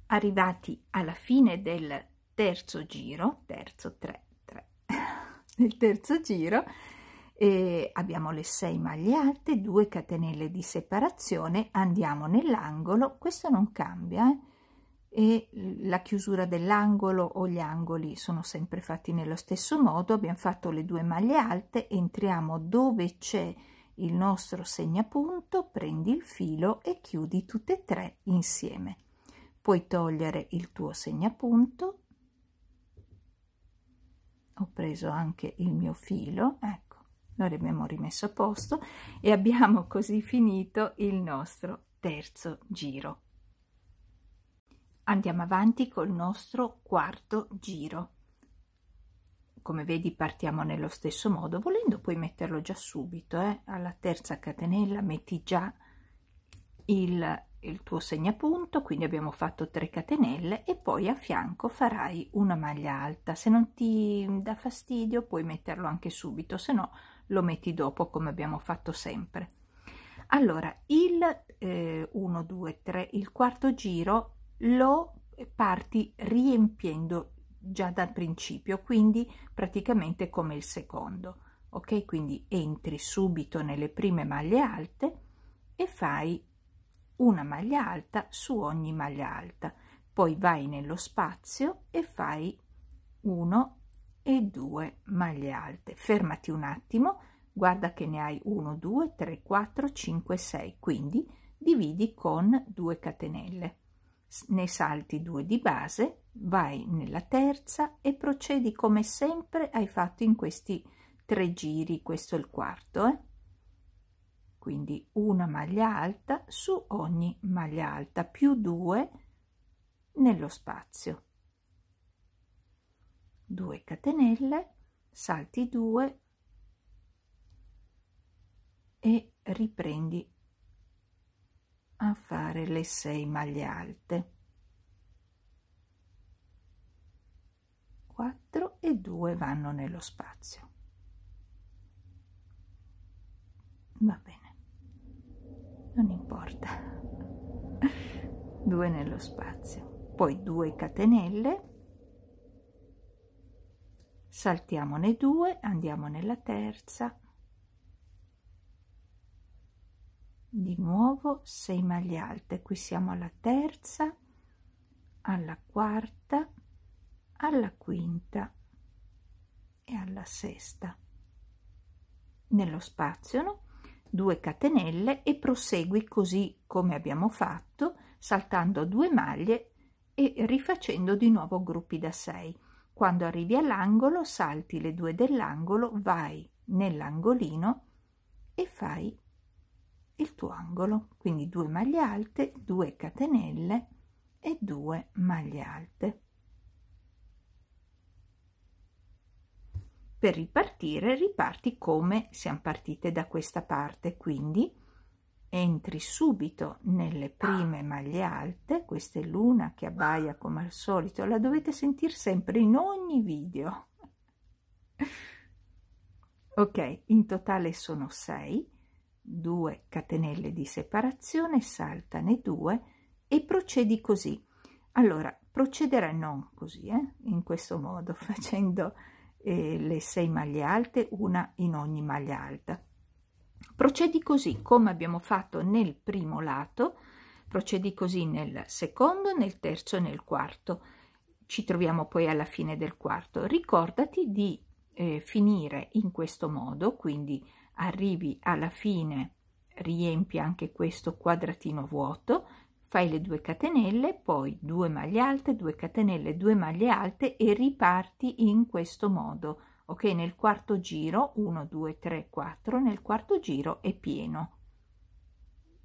arrivati alla fine del terzo giro terzo 3 3 del terzo giro e abbiamo le 6 maglie alte 2 catenelle di separazione andiamo nell'angolo questo non cambia eh? e la chiusura dell'angolo o gli angoli sono sempre fatti nello stesso modo abbiamo fatto le due maglie alte entriamo dove c'è il nostro segnapunto prendi il filo e chiudi tutte e tre insieme puoi togliere il tuo segnapunto ho preso anche il mio filo ecco lo abbiamo rimesso a posto e abbiamo così finito il nostro terzo giro andiamo avanti col nostro quarto giro come vedi partiamo nello stesso modo volendo puoi metterlo già subito eh? alla terza catenella metti già il, il tuo segnapunto quindi abbiamo fatto 3 catenelle e poi a fianco farai una maglia alta se non ti dà fastidio puoi metterlo anche subito se no lo metti dopo come abbiamo fatto sempre allora il 1 2 3 il quarto giro lo parti riempiendo già dal principio, quindi praticamente come il secondo. Ok, quindi entri subito nelle prime maglie alte e fai una maglia alta su ogni maglia alta. Poi vai nello spazio e fai 1 e 2 maglie alte. Fermati un attimo, guarda che ne hai 1, 2, 3, 4, 5, 6, quindi dividi con 2 catenelle ne salti due di base, vai nella terza e procedi come sempre hai fatto in questi tre giri, questo è il quarto, eh? quindi una maglia alta su ogni maglia alta più due nello spazio. 2 catenelle, salti 2 e riprendi a fare le sei maglie alte 4 e 2 vanno nello spazio va bene non importa 2 nello spazio poi 2 catenelle saltiamo ne due andiamo nella terza di nuovo 6 maglie alte qui siamo alla terza alla quarta alla quinta e alla sesta nello spaziano 2 catenelle e prosegui così come abbiamo fatto saltando 2 maglie e rifacendo di nuovo gruppi da 6 quando arrivi all'angolo salti le due dell'angolo vai nell'angolino e fai il tuo angolo quindi 2 maglie alte 2 catenelle e 2 maglie alte per ripartire riparti come siamo partite da questa parte quindi entri subito nelle prime maglie alte questa è l'una che abbaia come al solito la dovete sentire sempre in ogni video ok in totale sono 6 2 catenelle di separazione saltane 2 e procedi così allora procederà non così eh, in questo modo facendo eh, le 6 maglie alte una in ogni maglia alta procedi così come abbiamo fatto nel primo lato procedi così nel secondo nel terzo e nel quarto ci troviamo poi alla fine del quarto ricordati di eh, finire in questo modo quindi arrivi alla fine riempi anche questo quadratino vuoto fai le due catenelle poi due maglie alte due catenelle due maglie alte e riparti in questo modo ok nel quarto giro 1 2 3 4 nel quarto giro è pieno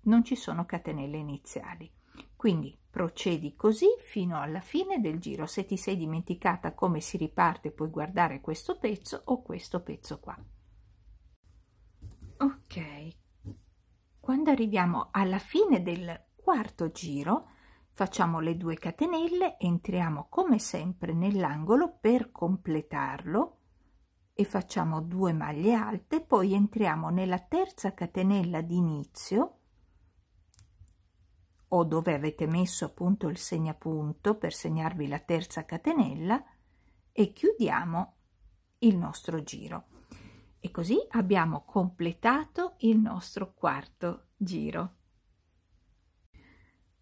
non ci sono catenelle iniziali quindi procedi così fino alla fine del giro se ti sei dimenticata come si riparte puoi guardare questo pezzo o questo pezzo qua ok quando arriviamo alla fine del quarto giro facciamo le due catenelle entriamo come sempre nell'angolo per completarlo e facciamo due maglie alte poi entriamo nella terza catenella d'inizio o dove avete messo appunto il segnapunto per segnarvi la terza catenella e chiudiamo il nostro giro e così abbiamo completato il nostro quarto giro.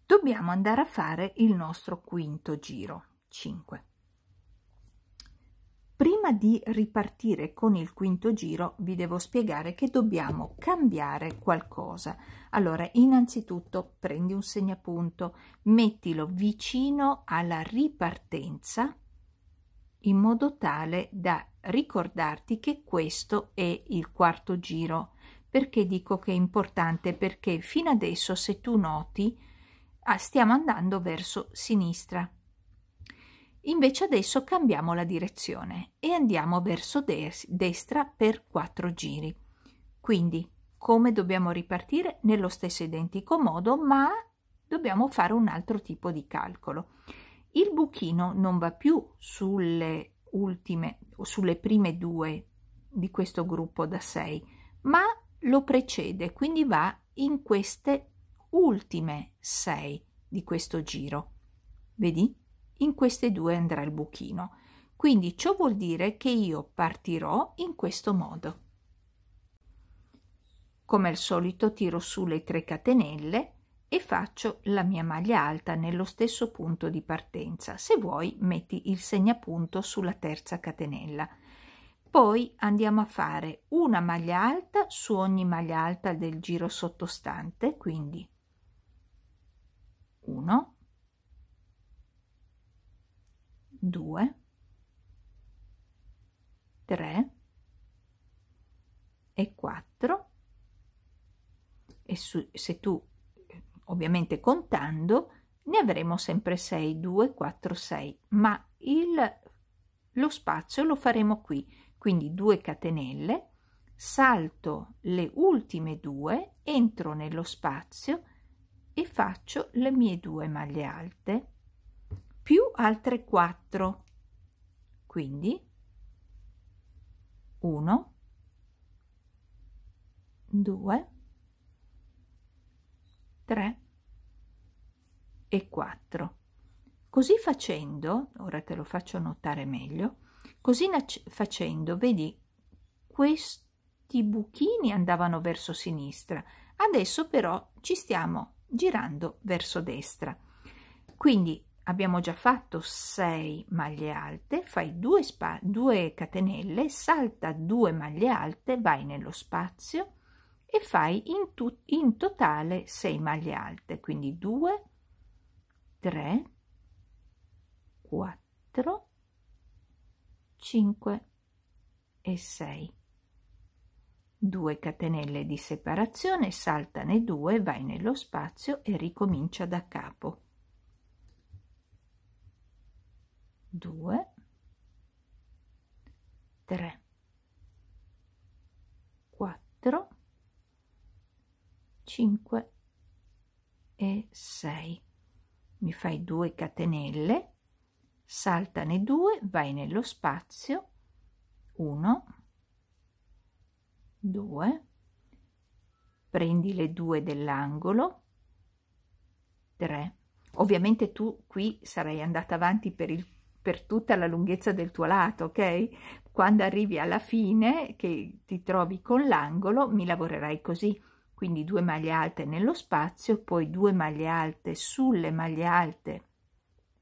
Dobbiamo andare a fare il nostro quinto giro, 5. Prima di ripartire con il quinto giro vi devo spiegare che dobbiamo cambiare qualcosa. Allora, innanzitutto prendi un segnapunto, mettilo vicino alla ripartenza in modo tale da ricordarti che questo è il quarto giro. Perché dico che è importante? Perché fino adesso, se tu noti, ah, stiamo andando verso sinistra. Invece adesso cambiamo la direzione e andiamo verso destra per quattro giri. Quindi come dobbiamo ripartire? Nello stesso identico modo, ma dobbiamo fare un altro tipo di calcolo. Il buchino non va più sulle ultime o sulle prime due di questo gruppo da 6, ma lo precede, quindi va in queste ultime 6 di questo giro. Vedi? In queste due andrà il buchino. Quindi ciò vuol dire che io partirò in questo modo. Come al solito tiro su le 3 catenelle e faccio la mia maglia alta nello stesso punto di partenza. Se vuoi metti il segnapunto sulla terza catenella. Poi andiamo a fare una maglia alta su ogni maglia alta del giro sottostante, quindi 1, 2, 3 e 4 e su, se tu ovviamente contando, ne avremo sempre 6, 2, 4, 6, ma il, lo spazio lo faremo qui, quindi 2 catenelle, salto le ultime due, entro nello spazio e faccio le mie due maglie alte, più altre 4, quindi 1, 2, 3 e 4. Così facendo, ora te lo faccio notare meglio, così facendo, vedi, questi buchini andavano verso sinistra, adesso però ci stiamo girando verso destra. Quindi abbiamo già fatto 6 maglie alte, fai 2, 2 catenelle, salta 2 maglie alte, vai nello spazio, e fai in, in totale 6 maglie alte, quindi 2, 3, 4, 5 e 6. 2 catenelle di separazione, saltane 2, vai nello spazio e ricomincia da capo. 2, 3, 4, 5 e 6 mi fai 2 catenelle saltane 2 vai nello spazio 1 2 prendi le 2 dell'angolo 3 ovviamente tu qui sarai andata avanti per il per tutta la lunghezza del tuo lato ok quando arrivi alla fine che ti trovi con l'angolo mi lavorerai così quindi due maglie alte nello spazio, poi due maglie alte sulle maglie alte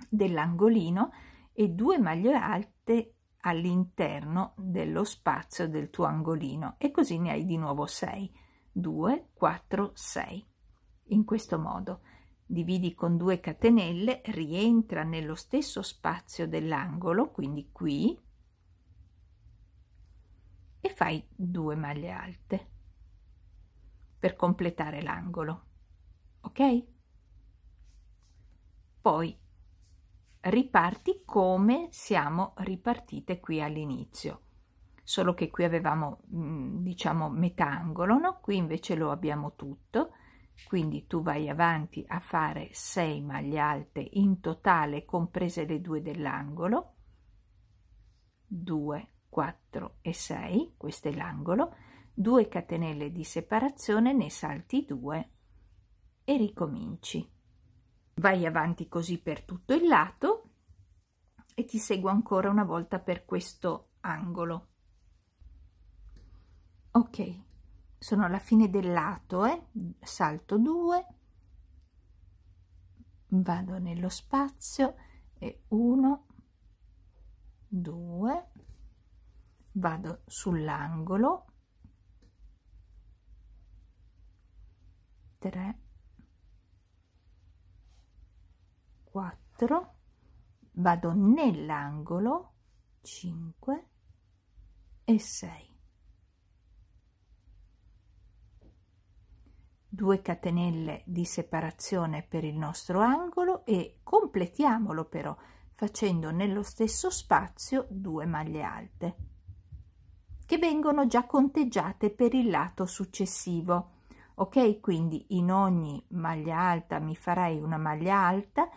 dell'angolino e due maglie alte all'interno dello spazio del tuo angolino e così ne hai di nuovo 6 2 4 6 in questo modo dividi con due catenelle rientra nello stesso spazio dell'angolo quindi qui e fai due maglie alte per completare l'angolo. Ok? Poi riparti come siamo ripartite qui all'inizio, solo che qui avevamo mm, diciamo metà angolo, no? qui invece lo abbiamo tutto, quindi tu vai avanti a fare 6 maglie alte in totale, comprese le due dell'angolo, 2, 4 e 6, questo è l'angolo, 2 catenelle di separazione ne salti 2 e ricominci vai avanti così per tutto il lato e ti seguo ancora una volta per questo angolo ok sono alla fine del lato eh? salto 2 vado nello spazio e 1 2 vado sull'angolo 3 4 vado nell'angolo 5 e 6 2 catenelle di separazione per il nostro angolo e completiamolo però facendo nello stesso spazio 2 maglie alte che vengono già conteggiate per il lato successivo ok quindi in ogni maglia alta mi farei una maglia alta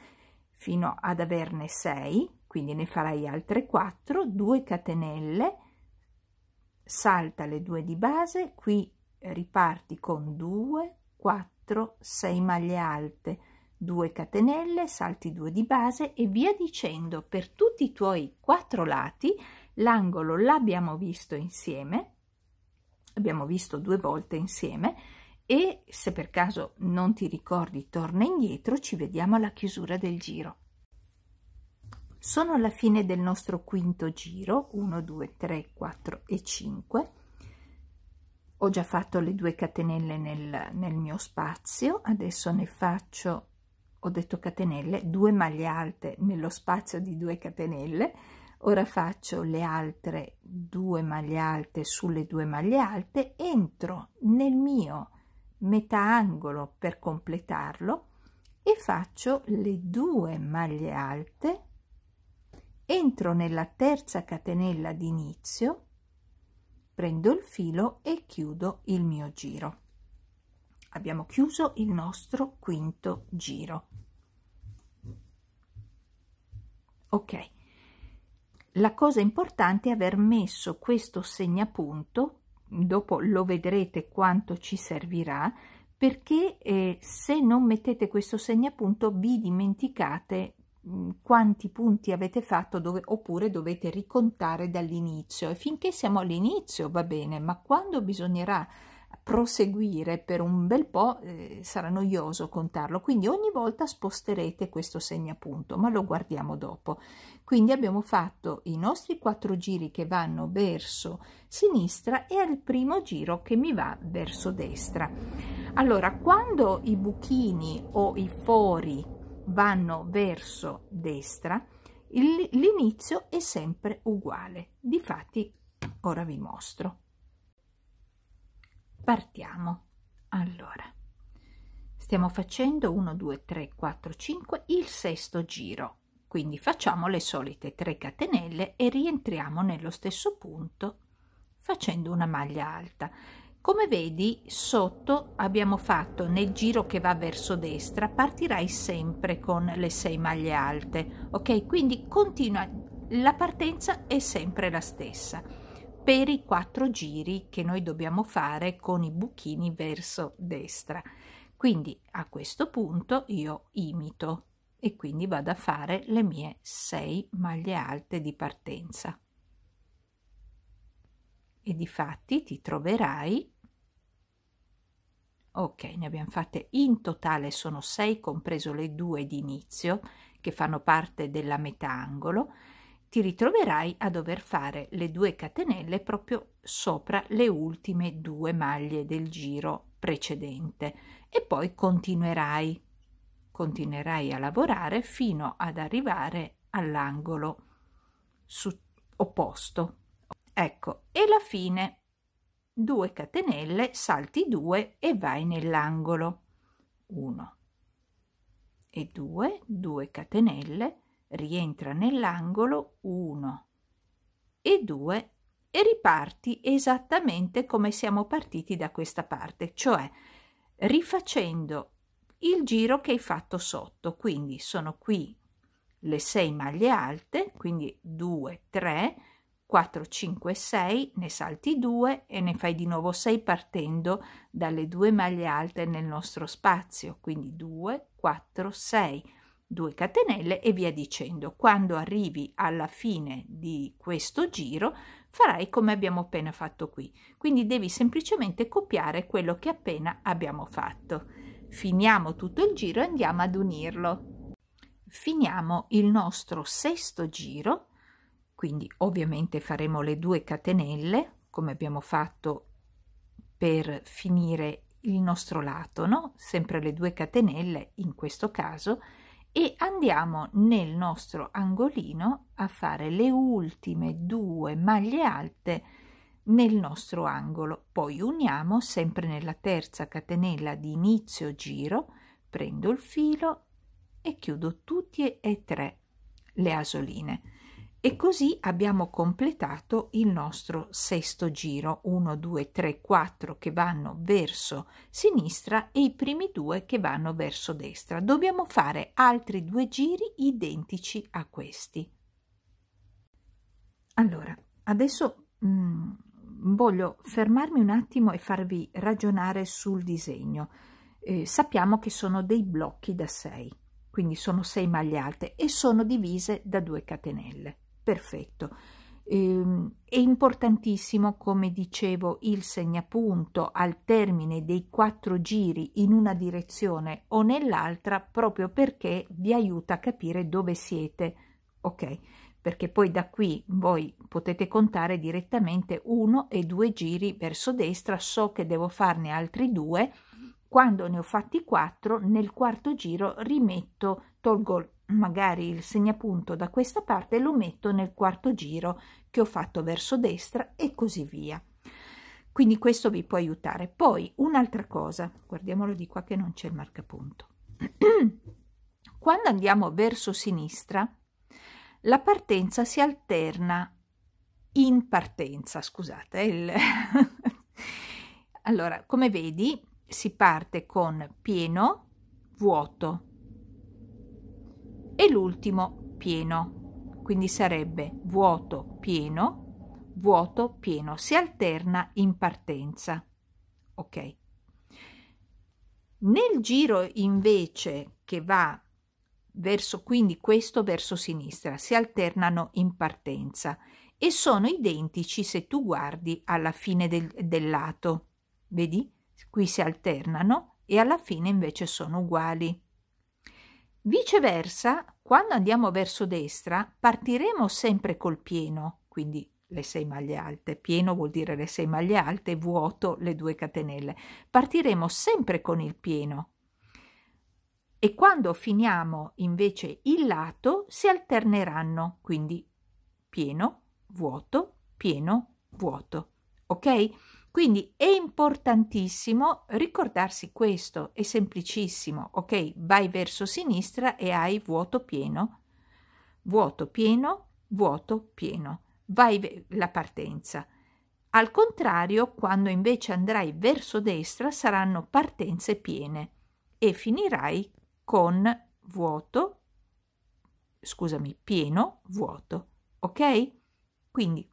fino ad averne 6 quindi ne farai altre 4 2 catenelle salta le due di base qui riparti con 2 4 6 maglie alte 2 catenelle salti 2 di base e via dicendo per tutti i tuoi quattro lati l'angolo l'abbiamo visto insieme abbiamo visto due volte insieme e se per caso non ti ricordi torna indietro ci vediamo alla chiusura del giro sono alla fine del nostro quinto giro 1 2 3 4 e 5 ho già fatto le due catenelle nel, nel mio spazio adesso ne faccio ho detto catenelle due maglie alte nello spazio di 2 catenelle ora faccio le altre due maglie alte sulle due maglie alte entro nel mio metà angolo per completarlo e faccio le due maglie alte entro nella terza catenella d'inizio prendo il filo e chiudo il mio giro abbiamo chiuso il nostro quinto giro ok la cosa importante è aver messo questo segnapunto dopo lo vedrete quanto ci servirà perché eh, se non mettete questo segnapunto vi dimenticate mm, quanti punti avete fatto dove, oppure dovete ricontare dall'inizio e finché siamo all'inizio va bene ma quando bisognerà proseguire per un bel po' eh, sarà noioso contarlo, quindi ogni volta sposterete questo segnapunto, ma lo guardiamo dopo. Quindi abbiamo fatto i nostri quattro giri che vanno verso sinistra e al primo giro che mi va verso destra. Allora, quando i buchini o i fori vanno verso destra, l'inizio è sempre uguale. Difatti, ora vi mostro partiamo allora stiamo facendo 1 2 3 4 5 il sesto giro quindi facciamo le solite 3 catenelle e rientriamo nello stesso punto facendo una maglia alta come vedi sotto abbiamo fatto nel giro che va verso destra partirai sempre con le 6 maglie alte ok quindi continua la partenza è sempre la stessa per i quattro giri che noi dobbiamo fare con i buchini verso destra. Quindi a questo punto io imito e quindi vado a fare le mie 6 maglie alte di partenza. E di fatti ti troverai ok ne abbiamo fatte in totale sono 6 compreso le due di inizio che fanno parte della metà angolo ti ritroverai a dover fare le due catenelle proprio sopra le ultime due maglie del giro precedente e poi continuerai continuerai a lavorare fino ad arrivare all'angolo opposto ecco e la fine 2 catenelle salti 2 e vai nell'angolo 1 e 2 2 catenelle rientra nell'angolo 1 e 2 e riparti esattamente come siamo partiti da questa parte, cioè rifacendo il giro che hai fatto sotto. Quindi sono qui le 6 maglie alte, quindi 2, 3, 4, 5, 6, ne salti 2 e ne fai di nuovo 6 partendo dalle due maglie alte nel nostro spazio, quindi 2, 4, 6 2 catenelle e via dicendo. Quando arrivi alla fine di questo giro farai come abbiamo appena fatto qui. Quindi devi semplicemente copiare quello che appena abbiamo fatto. Finiamo tutto il giro e andiamo ad unirlo. Finiamo il nostro sesto giro, quindi ovviamente faremo le due catenelle come abbiamo fatto per finire il nostro lato, no? sempre le due catenelle in questo caso, e andiamo nel nostro angolino a fare le ultime due maglie alte nel nostro angolo poi uniamo sempre nella terza catenella di inizio giro prendo il filo e chiudo tutti e tre le asoline e così abbiamo completato il nostro sesto giro, 1, 2, 3, 4 che vanno verso sinistra e i primi due che vanno verso destra. Dobbiamo fare altri due giri identici a questi. Allora, adesso mh, mm, voglio fermarmi un attimo e farvi ragionare sul disegno. Eh, sappiamo che sono dei blocchi da 6, quindi sono 6 maglie alte e sono divise da 2 catenelle perfetto ehm, è importantissimo, come dicevo, il segnapunto al termine dei quattro giri in una direzione o nell'altra proprio perché vi aiuta a capire dove siete, ok? Perché poi da qui voi potete contare direttamente uno e due giri verso destra, so che devo farne altri due, quando ne ho fatti quattro nel quarto giro rimetto, tolgo magari il segnapunto da questa parte lo metto nel quarto giro che ho fatto verso destra e così via quindi questo vi può aiutare poi un'altra cosa guardiamolo di qua che non c'è il marcapunto quando andiamo verso sinistra la partenza si alterna in partenza scusate il... allora come vedi si parte con pieno vuoto e l'ultimo pieno. Quindi sarebbe vuoto pieno, vuoto pieno, si alterna in partenza. Ok. Nel giro invece che va verso quindi questo verso sinistra si alternano in partenza e sono identici se tu guardi alla fine del, del lato. Vedi? Qui si alternano e alla fine invece sono uguali. Viceversa, quando andiamo verso destra, partiremo sempre col pieno, quindi le sei maglie alte, pieno vuol dire le sei maglie alte, vuoto le due catenelle. Partiremo sempre con il pieno. E quando finiamo invece il lato si alterneranno, quindi pieno, vuoto, pieno, vuoto. Ok? Quindi è importantissimo ricordarsi questo, è semplicissimo, ok? Vai verso sinistra e hai vuoto pieno, vuoto pieno, vuoto pieno, vai la partenza. Al contrario, quando invece andrai verso destra saranno partenze piene e finirai con vuoto, scusami, pieno, vuoto, ok? Quindi,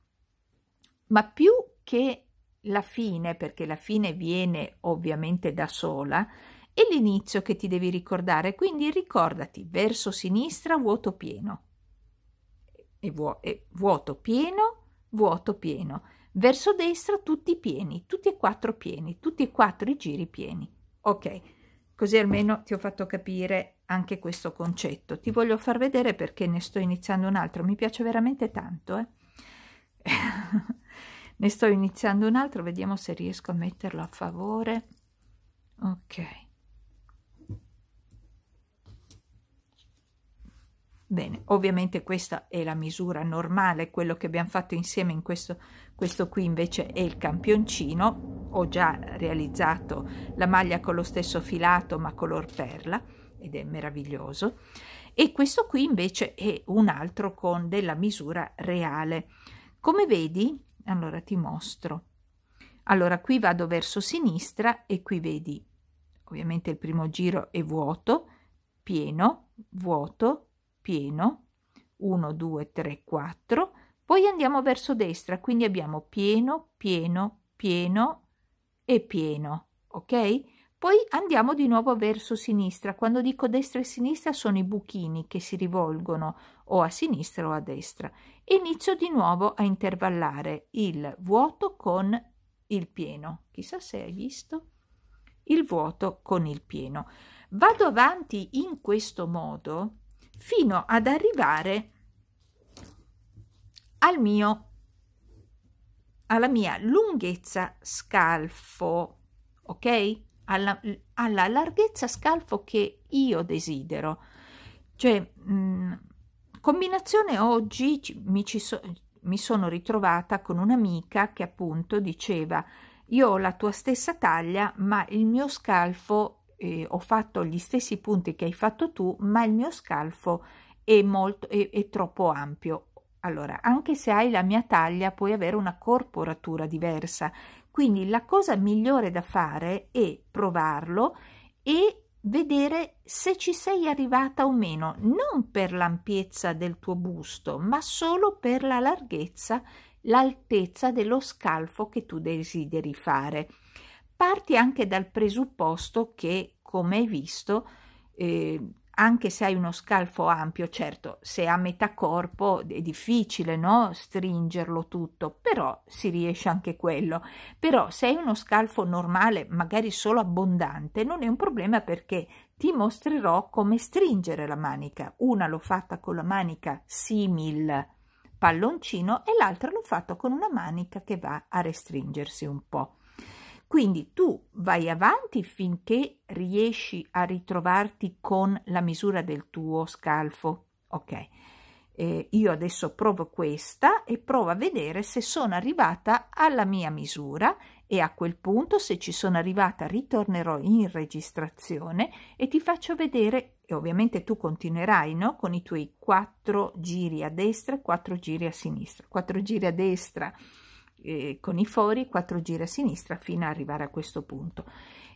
ma più che la fine, perché la fine viene ovviamente da sola, e l'inizio che ti devi ricordare, quindi ricordati verso sinistra vuoto pieno, e vuo e vuoto pieno, vuoto pieno, verso destra tutti pieni, tutti e quattro pieni, tutti e quattro i giri pieni. Ok, così almeno ti ho fatto capire anche questo concetto. Ti voglio far vedere perché ne sto iniziando un altro, mi piace veramente tanto. Eh? ne sto iniziando un altro vediamo se riesco a metterlo a favore ok Bene, ovviamente questa è la misura normale, quello che abbiamo fatto insieme in questo, questo qui invece è il campioncino, ho già realizzato la maglia con lo stesso filato ma color perla ed è meraviglioso e questo qui invece è un altro con della misura reale. Come vedi allora ti mostro. Allora qui vado verso sinistra e qui vedi, ovviamente il primo giro è vuoto, pieno, vuoto, pieno, 1, 2, 3, 4. Poi andiamo verso destra, quindi abbiamo pieno, pieno, pieno e pieno, ok? Poi andiamo di nuovo verso sinistra. Quando dico destra e sinistra sono i buchini che si rivolgono o a sinistra o a destra. inizio di nuovo a intervallare il vuoto con il pieno. Chissà se hai visto il vuoto con il pieno. Vado avanti in questo modo fino ad arrivare al mio alla mia lunghezza scalfo, ok? alla, alla larghezza scalfo che io desidero. Cioè, mh, mm, combinazione oggi mi, ci so, mi sono ritrovata con un'amica che appunto diceva io ho la tua stessa taglia ma il mio scalfo eh, ho fatto gli stessi punti che hai fatto tu ma il mio scalfo è, molto, è, è troppo ampio allora anche se hai la mia taglia puoi avere una corporatura diversa quindi la cosa migliore da fare è provarlo e vedere se ci sei arrivata o meno, non per l'ampiezza del tuo busto, ma solo per la larghezza, l'altezza dello scalfo che tu desideri fare. Parti anche dal presupposto che, come hai visto, eh, anche se hai uno scalfo ampio, certo, se a metà corpo è difficile, no? Stringerlo tutto, però si riesce anche quello. Però se hai uno scalfo normale, magari solo abbondante, non è un problema perché ti mostrerò come stringere la manica. Una l'ho fatta con la manica simil palloncino e l'altra l'ho fatta con una manica che va a restringersi un po'. Quindi tu vai avanti finché riesci a ritrovarti con la misura del tuo scalfo. Ok, eh, io adesso provo questa e provo a vedere se sono arrivata alla mia misura e a quel punto se ci sono arrivata ritornerò in registrazione e ti faccio vedere e ovviamente tu continuerai no? con i tuoi quattro giri a destra e 4 giri a sinistra Quattro giri a destra con i fori quattro giri a sinistra fino ad arrivare a questo punto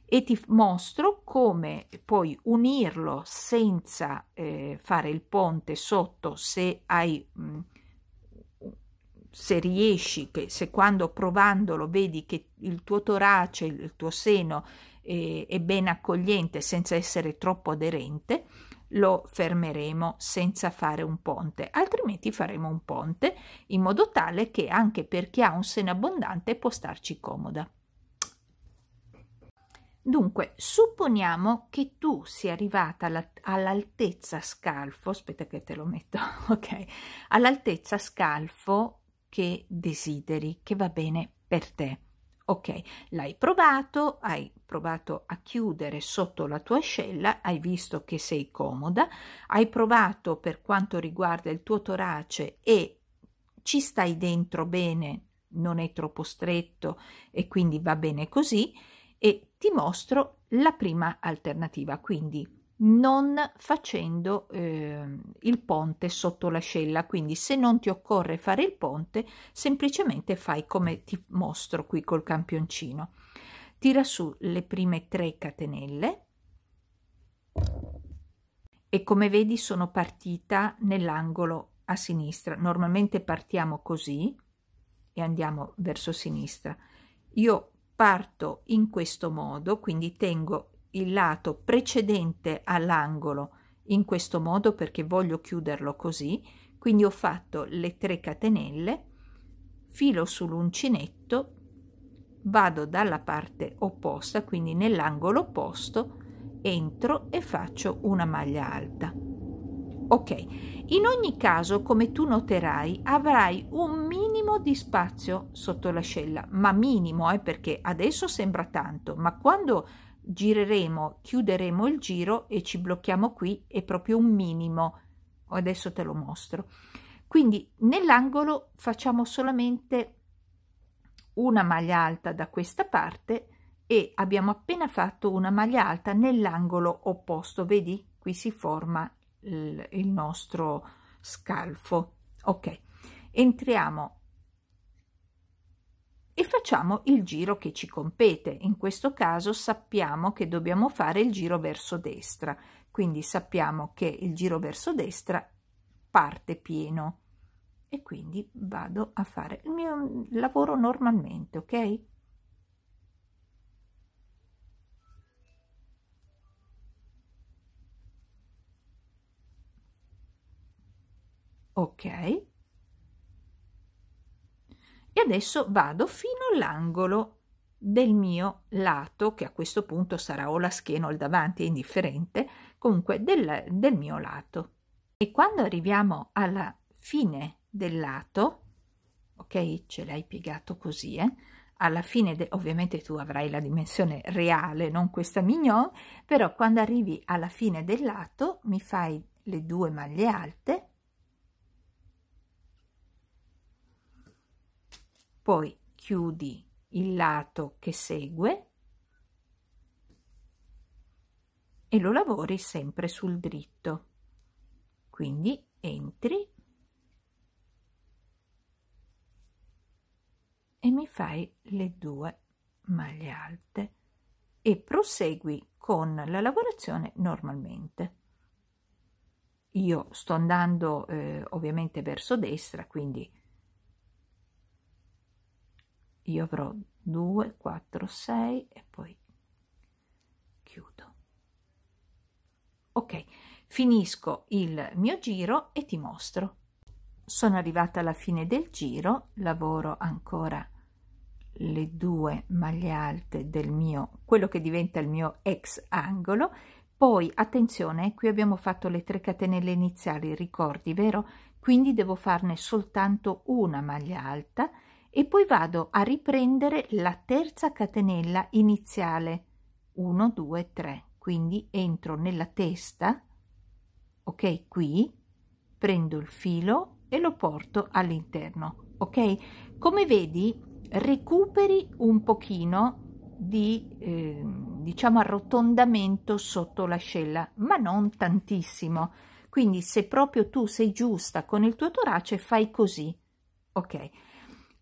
e ti mostro come puoi unirlo senza eh, fare il ponte sotto se hai mh, mm, se riesci che se quando provandolo vedi che il tuo torace il tuo seno eh, è ben accogliente senza essere troppo aderente lo fermeremo senza fare un ponte, altrimenti faremo un ponte in modo tale che anche per chi ha un seno abbondante può starci comoda. Dunque, supponiamo che tu sia arrivata all'altezza scalfo, aspetta che te lo metto, ok, all'altezza scalfo che desideri, che va bene per te. Ok, l'hai provato, hai provato a chiudere sotto la tua ascella, hai visto che sei comoda, hai provato per quanto riguarda il tuo torace e ci stai dentro bene, non è troppo stretto e quindi va bene così e ti mostro la prima alternativa, quindi non facendo eh, il ponte sotto l'ascella quindi se non ti occorre fare il ponte semplicemente fai come ti mostro qui col campioncino tira su le prime 3 catenelle e come vedi sono partita nell'angolo a sinistra normalmente partiamo così e andiamo verso sinistra io parto in questo modo quindi tengo il lato precedente all'angolo in questo modo perché voglio chiuderlo così quindi ho fatto le 3 catenelle filo sull'uncinetto vado dalla parte opposta quindi nell'angolo opposto entro e faccio una maglia alta ok in ogni caso come tu noterai avrai un minimo di spazio sotto l'ascella ma minimo è eh, perché adesso sembra tanto ma quando gireremo, chiuderemo il giro e ci blocchiamo qui, è proprio un minimo. Adesso te lo mostro. Quindi nell'angolo facciamo solamente una maglia alta da questa parte e abbiamo appena fatto una maglia alta nell'angolo opposto. Vedi? Qui si forma il, il nostro scalfo. Ok, entriamo e facciamo il giro che ci compete. In questo caso sappiamo che dobbiamo fare il giro verso destra, quindi sappiamo che il giro verso destra parte pieno e quindi vado a fare il mio lavoro normalmente, ok? Ok e adesso vado fino all'angolo del mio lato, che a questo punto sarà o la schiena o il davanti, è indifferente, comunque del, del mio lato. E quando arriviamo alla fine del lato, ok, ce l'hai piegato così, eh? alla fine, de- ovviamente tu avrai la dimensione reale, non questa mignon, però quando arrivi alla fine del lato mi fai le due maglie alte poi chiudi il lato che segue e lo lavori sempre sul dritto quindi entri e mi fai le due maglie alte e prosegui con la lavorazione normalmente io sto andando eh, ovviamente verso destra quindi io avrò 2 4 6 e poi chiudo ok finisco il mio giro e ti mostro sono arrivata alla fine del giro lavoro ancora le due maglie alte del mio quello che diventa il mio ex angolo poi attenzione qui abbiamo fatto le 3 catenelle iniziali ricordi vero quindi devo farne soltanto una maglia alta e poi vado a riprendere la terza catenella iniziale 1 2 3 quindi entro nella testa ok qui prendo il filo e lo porto all'interno ok come vedi recuperi un pochino di eh, diciamo arrotondamento sotto l'ascella ma non tantissimo quindi se proprio tu sei giusta con il tuo torace fai così ok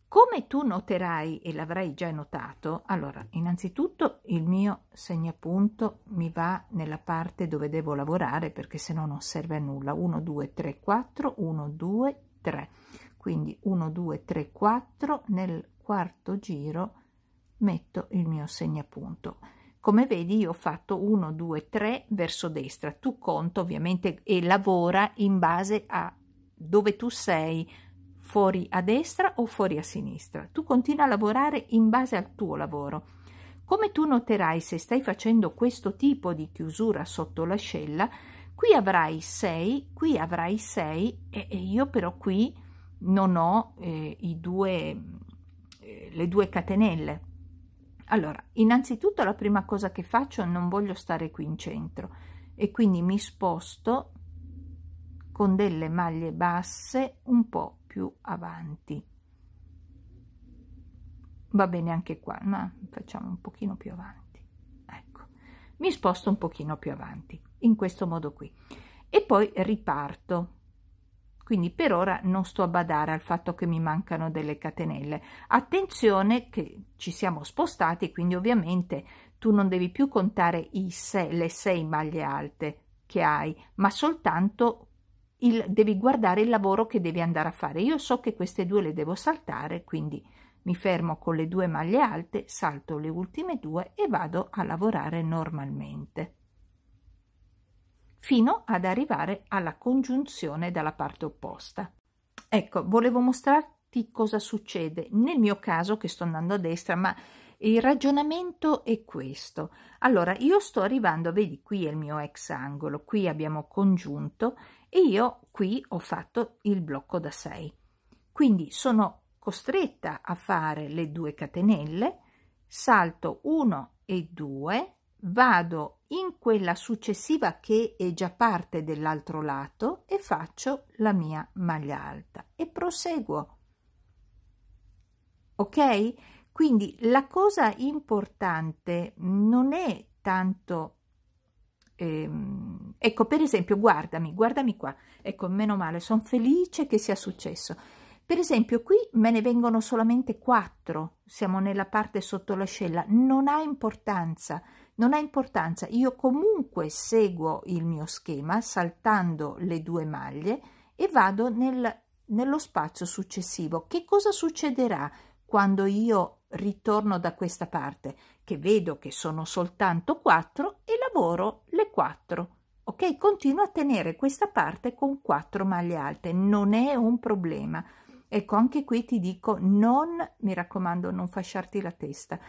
come tu noterai, e l'avrai già notato, allora, innanzitutto il mio segnapunto mi va nella parte dove devo lavorare perché se no non serve a nulla. 1, 2, 3, 4, 1, 2, 3. Quindi 1, 2, 3, 4, nel quarto giro metto il mio segnapunto. Come vedi io ho fatto 1, 2, 3 verso destra. Tu conto ovviamente e lavora in base a dove tu sei, fuori a destra o fuori a sinistra. Tu continua a lavorare in base al tuo lavoro. Come tu noterai se stai facendo questo tipo di chiusura sotto l'ascella, qui avrai 6, qui avrai 6 e, e, io però qui non ho eh, due, eh, le due catenelle. Allora, innanzitutto la prima cosa che faccio non voglio stare qui in centro e quindi mi sposto con delle maglie basse un po' più avanti va bene anche qua ma facciamo un pochino più avanti ecco mi sposto un pochino più avanti in questo modo qui e poi riparto quindi per ora non sto a badare al fatto che mi mancano delle catenelle attenzione che ci siamo spostati quindi ovviamente tu non devi più contare i se, le 6 maglie alte che hai ma soltanto il, devi guardare il lavoro che devi andare a fare. Io so che queste due le devo saltare, quindi mi fermo con le due maglie alte, salto le ultime due e vado a lavorare normalmente fino ad arrivare alla congiunzione dalla parte opposta. Ecco, volevo mostrarti cosa succede nel mio caso che sto andando a destra, ma il ragionamento è questo. Allora, io sto arrivando, vedi, qui è il mio ex angolo, qui abbiamo congiunto e io qui ho fatto il blocco da 6. Quindi sono costretta a fare le due catenelle, salto 1 e 2, vado in quella successiva che è già parte dell'altro lato e faccio la mia maglia alta e proseguo. Ok? Quindi la cosa importante non è tanto... Ehm, ecco, per esempio, guardami, guardami qua. Ecco, meno male, sono felice che sia successo. Per esempio, qui me ne vengono solamente 4, siamo nella parte sotto l'ascella, non ha importanza, non ha importanza. Io comunque seguo il mio schema saltando le due maglie e vado nel, nello spazio successivo. Che cosa succederà quando io ritorno da questa parte che vedo che sono soltanto 4 e lavoro le 4 ok continuo a tenere questa parte con 4 maglie alte non è un problema ecco anche qui ti dico non mi raccomando non fasciarti la testa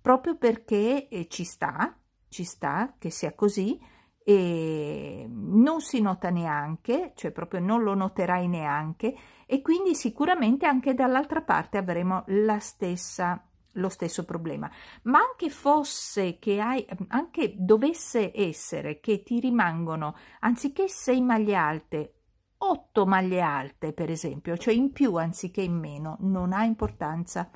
proprio perché eh, ci sta ci sta che sia così e non si nota neanche, cioè proprio non lo noterai neanche e quindi sicuramente anche dall'altra parte avremo la stessa lo stesso problema, ma anche fosse che hai, anche dovesse essere che ti rimangono anziché sei maglie alte, 8 maglie alte per esempio, cioè in più anziché in meno, non ha importanza.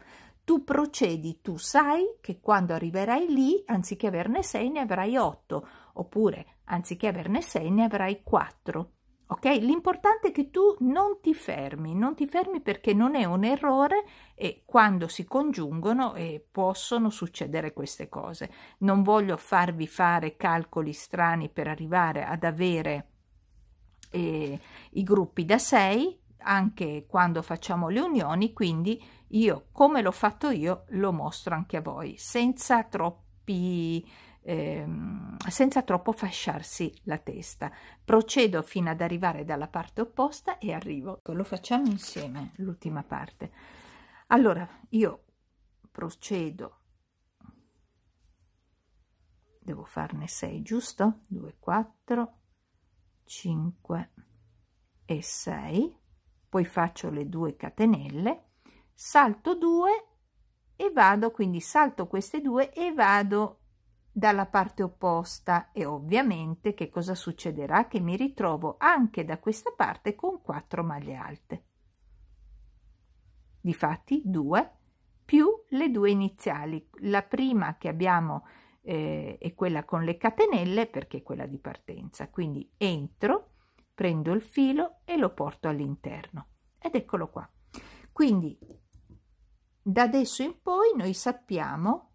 Tu procedi, tu sai che quando arriverai lì, anziché averne sei ne avrai otto oppure anziché averne sei ne avrai quattro ok? L'importante è che tu non ti fermi, non ti fermi perché non è un errore e quando si congiungono e eh, possono succedere queste cose. Non voglio farvi fare calcoli strani per arrivare ad avere eh, i gruppi da 6 anche quando facciamo le unioni, quindi io come l'ho fatto io lo mostro anche a voi senza troppi ehm, senza troppo fasciarsi la testa. Procedo fino ad arrivare dalla parte opposta e arrivo. Lo facciamo insieme, l'ultima parte. Allora, io procedo. Devo farne 6, giusto? 2, 4, 5 e 6. Poi faccio le due catenelle, salto 2 e vado, quindi salto queste due e vado dalla parte opposta e ovviamente che cosa succederà che mi ritrovo anche da questa parte con 4 maglie alte difatti 2 più le due iniziali la prima che abbiamo eh, è quella con le catenelle perché è quella di partenza quindi entro prendo il filo e lo porto all'interno ed eccolo qua quindi da adesso in poi noi sappiamo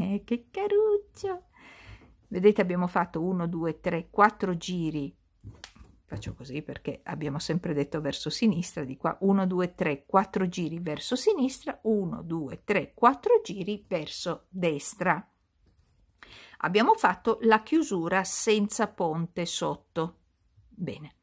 Eh, che caruccio vedete abbiamo fatto 1 2 3 4 giri faccio così perché abbiamo sempre detto verso sinistra di qua 1 2 3 4 giri verso sinistra 1 2 3 4 giri verso destra abbiamo fatto la chiusura senza ponte sotto bene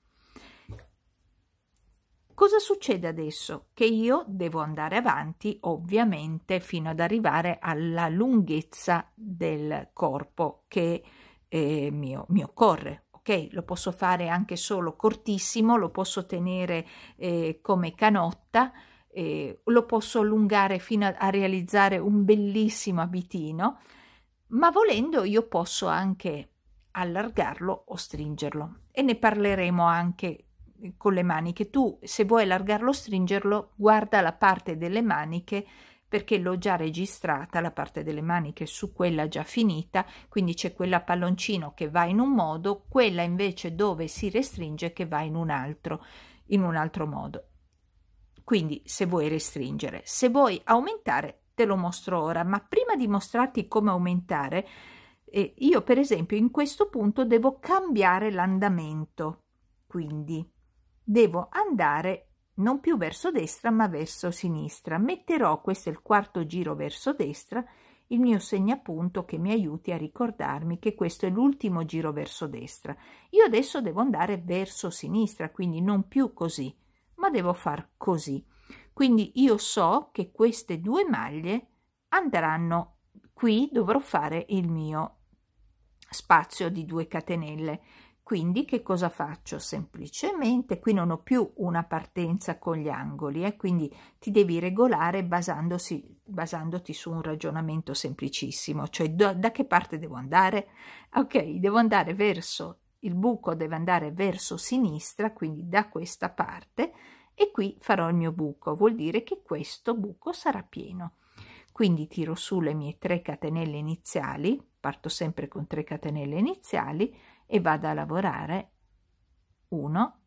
Cosa succede adesso? Che io devo andare avanti, ovviamente, fino ad arrivare alla lunghezza del corpo che eh, mio, mi occorre, Okay, lo posso fare anche solo cortissimo, lo posso tenere eh, come canotta, eh, lo posso allungare fino a, a, realizzare un bellissimo abitino, ma volendo io posso anche allargarlo o stringerlo e ne parleremo anche con le maniche. Tu se vuoi allargarlo o stringerlo guarda la parte delle maniche perché l'ho già registrata la parte delle maniche su quella già finita, quindi c'è quella palloncino che va in un modo, quella invece dove si restringe che va in un altro, in un altro modo. Quindi se vuoi restringere, se vuoi aumentare te lo mostro ora, ma prima di mostrarti come aumentare, eh, io per esempio in questo punto devo cambiare l'andamento. Quindi devo andare non più verso destra ma verso sinistra. Metterò, questo è il quarto giro verso destra, il mio segnapunto che mi aiuti a ricordarmi che questo è l'ultimo giro verso destra. Io adesso devo andare verso sinistra, quindi non più così, ma devo far così. Quindi io so che queste due maglie andranno qui, dovrò fare il mio spazio di due catenelle quindi che cosa faccio? Semplicemente qui non ho più una partenza con gli angoli e eh, quindi ti devi regolare basandoti su un ragionamento semplicissimo, cioè da, da che parte devo andare? Ok, devo andare verso, il buco deve andare verso sinistra, quindi da questa parte e qui farò il mio buco, vuol dire che questo buco sarà pieno. Quindi tiro su le mie 3 catenelle iniziali, parto sempre con 3 catenelle iniziali e vado a lavorare 1,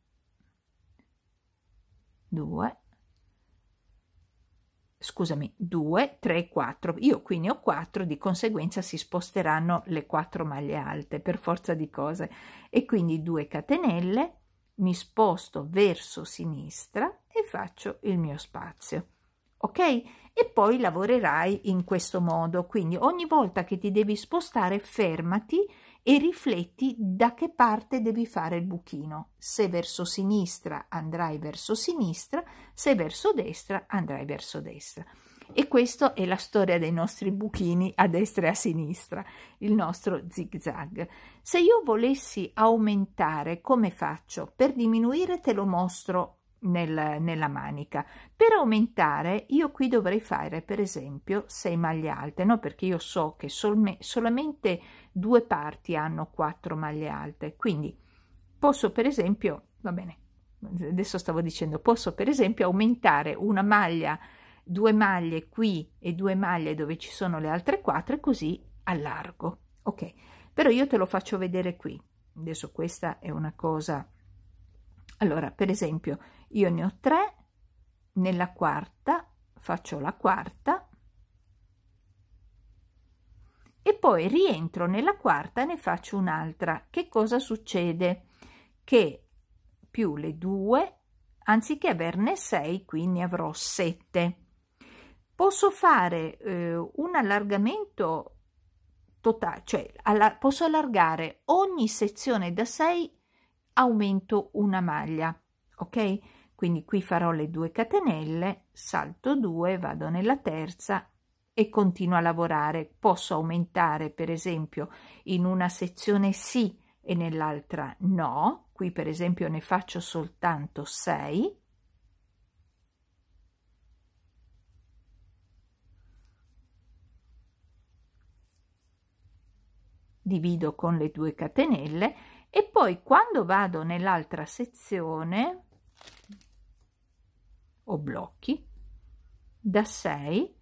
2, scusami, 2, 3, 4. Io qui ne ho 4, di conseguenza si sposteranno le 4 maglie alte per forza di cose. E quindi 2 catenelle, mi sposto verso sinistra e faccio il mio spazio ok? E poi lavorerai in questo modo, quindi ogni volta che ti devi spostare fermati e rifletti da che parte devi fare il buchino. Se verso sinistra andrai verso sinistra, se verso destra andrai verso destra. E questa è la storia dei nostri buchini a destra e a sinistra, il nostro zig zag. Se io volessi aumentare, come faccio? Per diminuire te lo mostro nel, nella manica. Per aumentare io qui dovrei fare per esempio 6 maglie alte, no? perché io so che solme, solamente due parti hanno 4 maglie alte, quindi posso per esempio, va bene, adesso stavo dicendo, posso per esempio aumentare una maglia, due maglie qui e due maglie dove ci sono le altre 4 e così allargo. Ok, però io te lo faccio vedere qui. Adesso questa è una cosa... Allora, per esempio, io ne ho tre nella quarta faccio la quarta e poi rientro nella quarta e ne faccio un'altra che cosa succede che più le due anziché averne 6 quindi avrò 7 posso fare eh, un allargamento totale cioè alla posso allargare ogni sezione da 6 aumento una maglia ok quindi qui farò le due catenelle, salto 2, vado nella terza e continuo a lavorare. Posso aumentare per esempio in una sezione sì e nell'altra no. Qui per esempio ne faccio soltanto 6 divido con le due catenelle e poi quando vado nell'altra sezione o blocchi da 6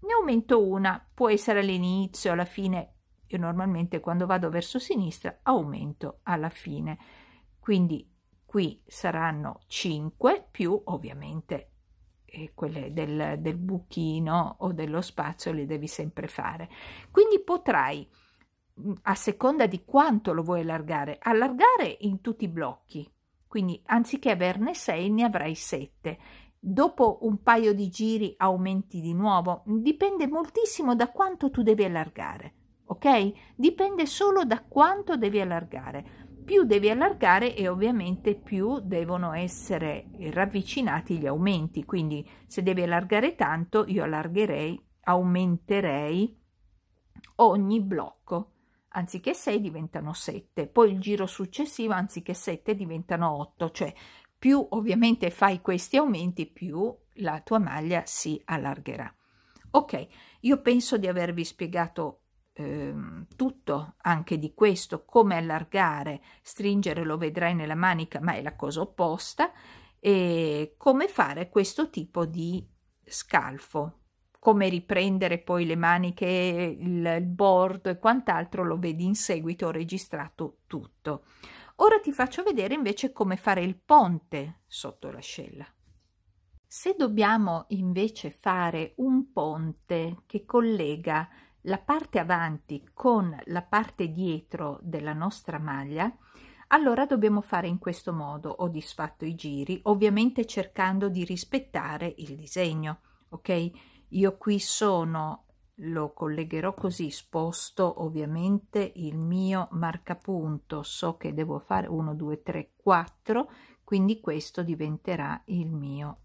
ne aumento una può essere all'inizio alla fine io normalmente quando vado verso sinistra aumento alla fine quindi qui saranno 5 più ovviamente eh, quelle del, del buchino o dello spazio le devi sempre fare quindi potrai mm, a seconda di quanto lo vuoi allargare allargare in tutti i blocchi quindi anziché averne 6 ne avrai 7 dopo un paio di giri aumenti di nuovo dipende moltissimo da quanto tu devi allargare ok dipende solo da quanto devi allargare più devi allargare e ovviamente più devono essere ravvicinati gli aumenti quindi se devi allargare tanto io allargherei aumenterei ogni blocco anziché 6 diventano 7, poi il giro successivo anziché 7 diventano 8, cioè più ovviamente fai questi aumenti più la tua maglia si allargherà. Ok, io penso di avervi spiegato eh, tutto anche di questo, come allargare, stringere lo vedrai nella manica, ma è la cosa opposta, e come fare questo tipo di scalfo come riprendere poi le maniche, il board e quant'altro lo vedi in seguito, ho registrato tutto. Ora ti faccio vedere invece come fare il ponte sotto l'ascella. Se dobbiamo invece fare un ponte che collega la parte avanti con la parte dietro della nostra maglia, allora dobbiamo fare in questo modo. Ho disfatto i giri, ovviamente cercando di rispettare il disegno, ok? io qui sono lo collegherò così sposto ovviamente il mio marcapunto so che devo fare 1 2 3 4 quindi questo diventerà il mio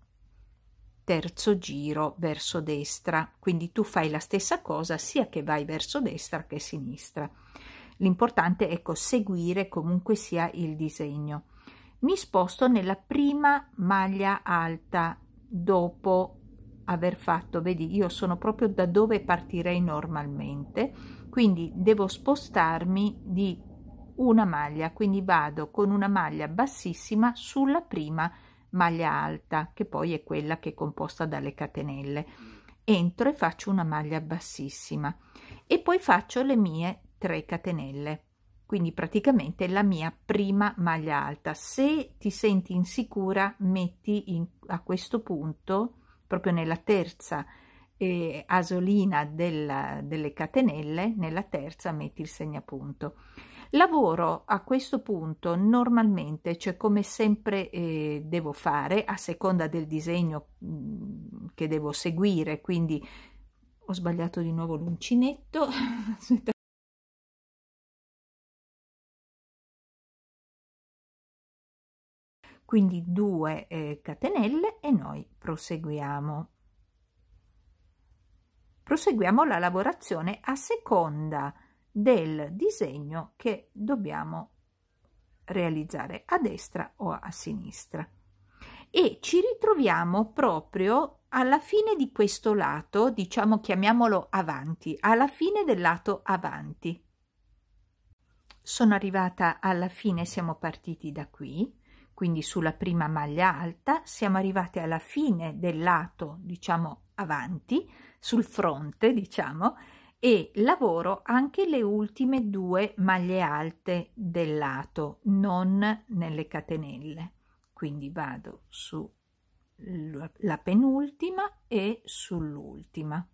terzo giro verso destra quindi tu fai la stessa cosa sia che vai verso destra che sinistra l'importante è ecco, seguire comunque sia il disegno mi sposto nella prima maglia alta dopo aver fatto, vedi, io sono proprio da dove partirei normalmente, quindi devo spostarmi di una maglia, quindi vado con una maglia bassissima sulla prima maglia alta, che poi è quella che è composta dalle catenelle. Entro e faccio una maglia bassissima e poi faccio le mie 3 catenelle quindi praticamente la mia prima maglia alta. Se ti senti insicura, metti in, a questo punto proprio nella terza eh, asolina della, delle catenelle, nella terza metti il segnapunto. Lavoro a questo punto normalmente, cioè come sempre eh, devo fare, a seconda del disegno mh, mm, che devo seguire, quindi ho sbagliato di nuovo l'uncinetto, quindi 2 eh, catenelle e noi proseguiamo proseguiamo la lavorazione a seconda del disegno che dobbiamo realizzare a destra o a sinistra e ci ritroviamo proprio alla fine di questo lato diciamo chiamiamolo avanti alla fine del lato avanti sono arrivata alla fine siamo partiti da qui quindi sulla prima maglia alta siamo arrivati alla fine del lato diciamo avanti sul fronte diciamo e lavoro anche le ultime due maglie alte del lato non nelle catenelle quindi vado sulla penultima e sull'ultima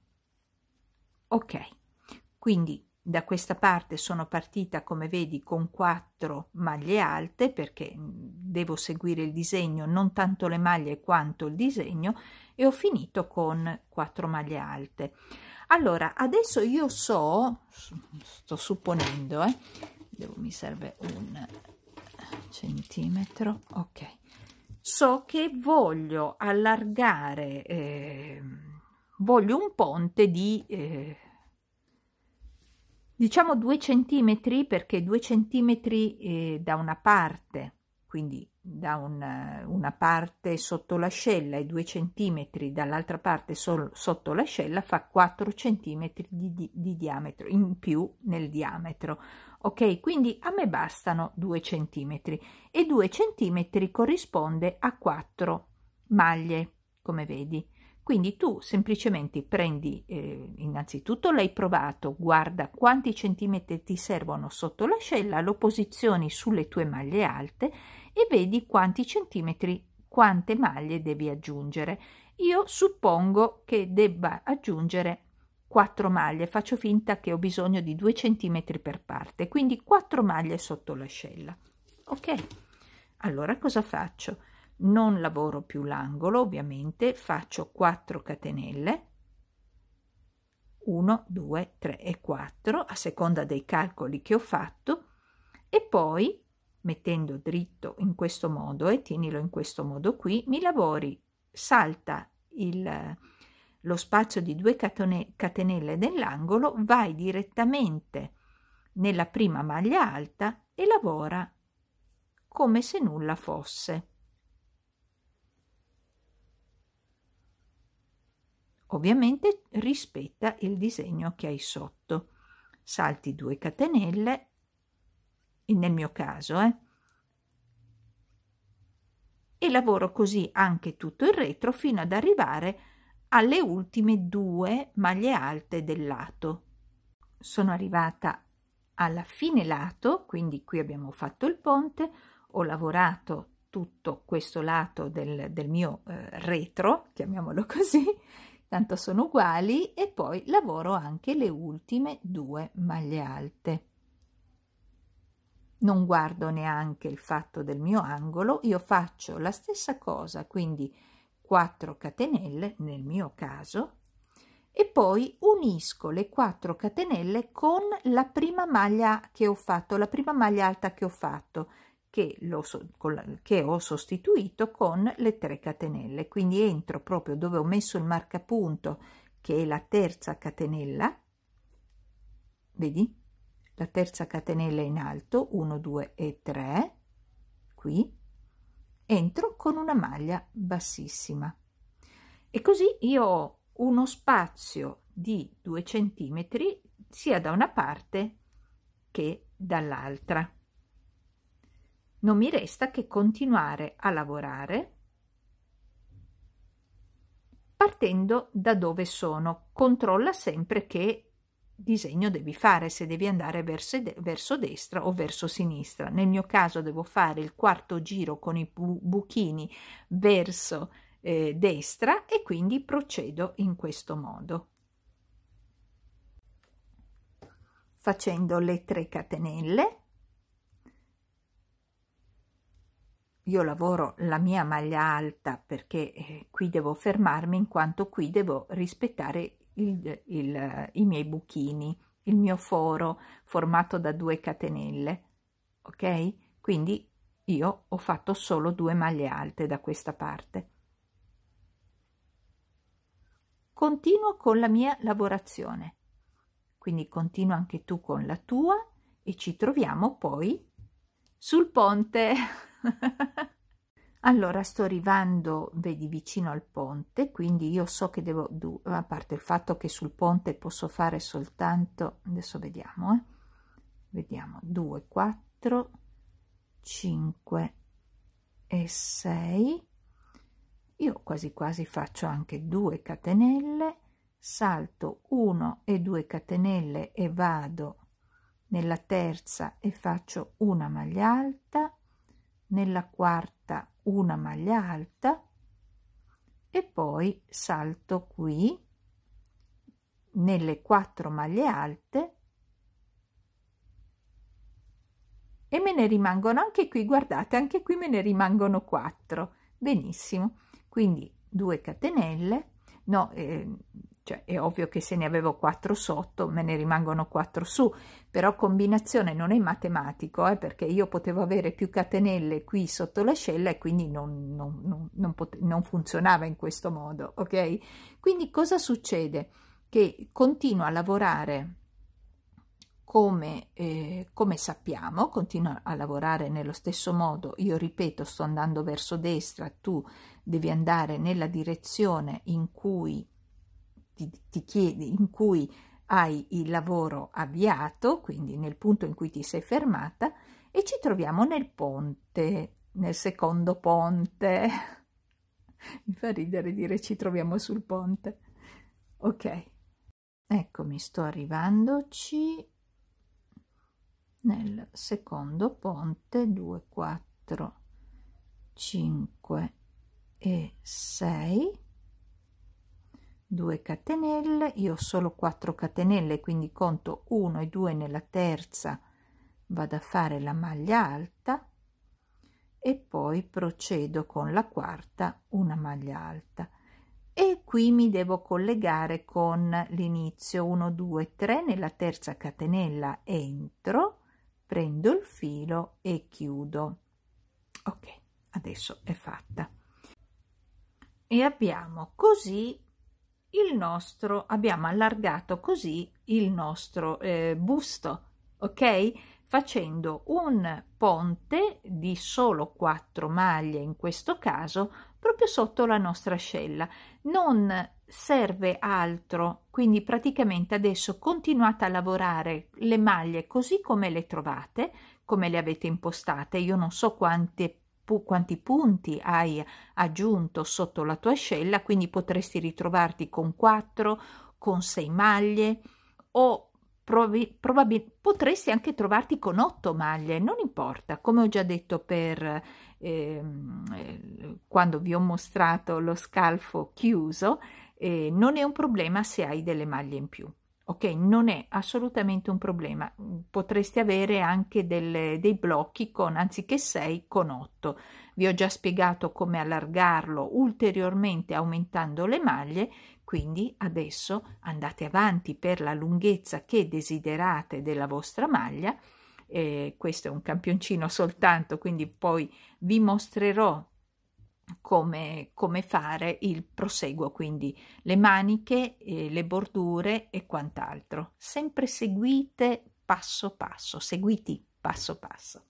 ok quindi da questa parte sono partita come vedi con quattro maglie alte perché mm, devo seguire il disegno non tanto le maglie quanto il disegno e ho finito con quattro maglie alte allora adesso io so sto supponendo eh, devo, mi serve un centimetro ok so che voglio allargare eh, voglio un ponte di eh, diciamo 2 centimetri perché 2 centimetri eh, da una parte quindi da una, una parte sotto l'ascella e 2 centimetri dall'altra parte sol, sotto l'ascella fa 4 centimetri di, di, di, diametro in più nel diametro ok quindi a me bastano 2 centimetri e 2 centimetri corrisponde a 4 maglie come vedi quindi tu semplicemente prendi, eh, innanzitutto l'hai provato, guarda quanti centimetri ti servono sotto l'ascella, lo posizioni sulle tue maglie alte e vedi quanti centimetri, quante maglie devi aggiungere. Io suppongo che debba aggiungere 4 maglie, faccio finta che ho bisogno di 2 centimetri per parte, quindi 4 maglie sotto l'ascella. Ok, allora cosa faccio? non lavoro più l'angolo ovviamente faccio 4 catenelle 1 2 3 e 4 a seconda dei calcoli che ho fatto e poi mettendo dritto in questo modo e tienilo in questo modo qui mi lavori salta il, lo spazio di 2 catenelle nell'angolo vai direttamente nella prima maglia alta e lavora come se nulla fosse Ovviamente rispetta il disegno che hai sotto. Salti 2 catenelle, nel mio caso, eh, e lavoro così anche tutto il retro fino ad arrivare alle ultime due maglie alte del lato. Sono arrivata alla fine lato, quindi qui abbiamo fatto il ponte, ho lavorato tutto questo lato del, del mio eh, retro, chiamiamolo così, tanto sono uguali e poi lavoro anche le ultime due maglie alte non guardo neanche il fatto del mio angolo io faccio la stessa cosa quindi 4 catenelle nel mio caso e poi unisco le 4 catenelle con la prima maglia che ho fatto la prima maglia alta che ho fatto che, lo, che ho sostituito con le tre catenelle. Quindi entro proprio dove ho messo il marcapunto, che è la terza catenella, vedi? La terza catenella in alto, 1, 2 e 3, qui, entro con una maglia bassissima. E così io ho uno spazio di 2 centimetri sia da una parte che dall'altra non mi resta che continuare a lavorare partendo da dove sono. Controlla sempre che disegno devi fare, se devi andare verso, verso destra o verso sinistra. Nel mio caso devo fare il quarto giro con i bu buchini verso eh, destra e quindi procedo in questo modo. Facendo le 3 catenelle io lavoro la mia maglia alta perché eh, qui devo fermarmi in quanto qui devo rispettare il, il, i miei buchini, il mio foro formato da due catenelle, ok? Quindi io ho fatto solo due maglie alte da questa parte. Continuo con la mia lavorazione, quindi continua anche tu con la tua e ci troviamo poi sul ponte. allora sto arrivando vedi vicino al ponte quindi io so che devo a parte il fatto che sul ponte posso fare soltanto adesso vediamo eh. vediamo 2 4 5 e 6 io quasi quasi faccio anche 2 catenelle salto 1 e 2 catenelle e vado nella terza e faccio una maglia alta nella quarta una maglia alta e poi salto qui nelle quattro maglie alte e me ne rimangono anche qui guardate anche qui me ne rimangono 4 benissimo quindi 2 catenelle no eh, cioè è ovvio che se ne avevo 4 sotto me ne rimangono 4 su, però combinazione non è matematico, eh, perché io potevo avere più catenelle qui sotto l'ascella e quindi non, non, non, non funzionava in questo modo, ok? Quindi cosa succede? Che continuo a lavorare come, eh, come, sappiamo, continua a lavorare nello stesso modo, io ripeto, sto andando verso destra, tu devi andare nella direzione in cui ti, ti chiede, in cui hai il lavoro avviato, quindi nel punto in cui ti sei fermata, e ci troviamo nel ponte, nel secondo ponte. Mi fa ridere dire ci troviamo sul ponte. Ok, eccomi, sto arrivandoci nel secondo ponte 2, 4, 5 e 6 2 catenelle io ho solo 4 catenelle quindi conto 1 e 2 nella terza vado a fare la maglia alta e poi procedo con la quarta una maglia alta e qui mi devo collegare con l'inizio 1 2 3 nella terza catenella entro prendo il filo e chiudo ok adesso è fatta e abbiamo così il nostro abbiamo allargato così il nostro eh, busto ok facendo un ponte di solo quattro maglie in questo caso proprio sotto la nostra ascella non serve altro quindi praticamente adesso continuate a lavorare le maglie così come le trovate come le avete impostate io non so quante pu- quanti punti hai aggiunto sotto la tua ascella, quindi potresti ritrovarti con 4, con 6 maglie o provi- probabil- potresti anche trovarti con 8 maglie, non importa, come ho già detto per ehm, eh, quando vi ho mostrato lo scalfo chiuso, eh, non è un problema se hai delle maglie in più. Ok, non è assolutamente un problema. Potreste avere anche delle, dei blocchi con anziché 6 con 8. Vi ho già spiegato come allargarlo ulteriormente aumentando le maglie, quindi adesso andate avanti per la lunghezza che desiderate della vostra maglia. Eh, questo è un campioncino soltanto, quindi poi vi mostrerò come, come fare il proseguo, quindi le maniche, eh, le bordure e quant'altro. Sempre seguite passo passo, seguiti passo passo.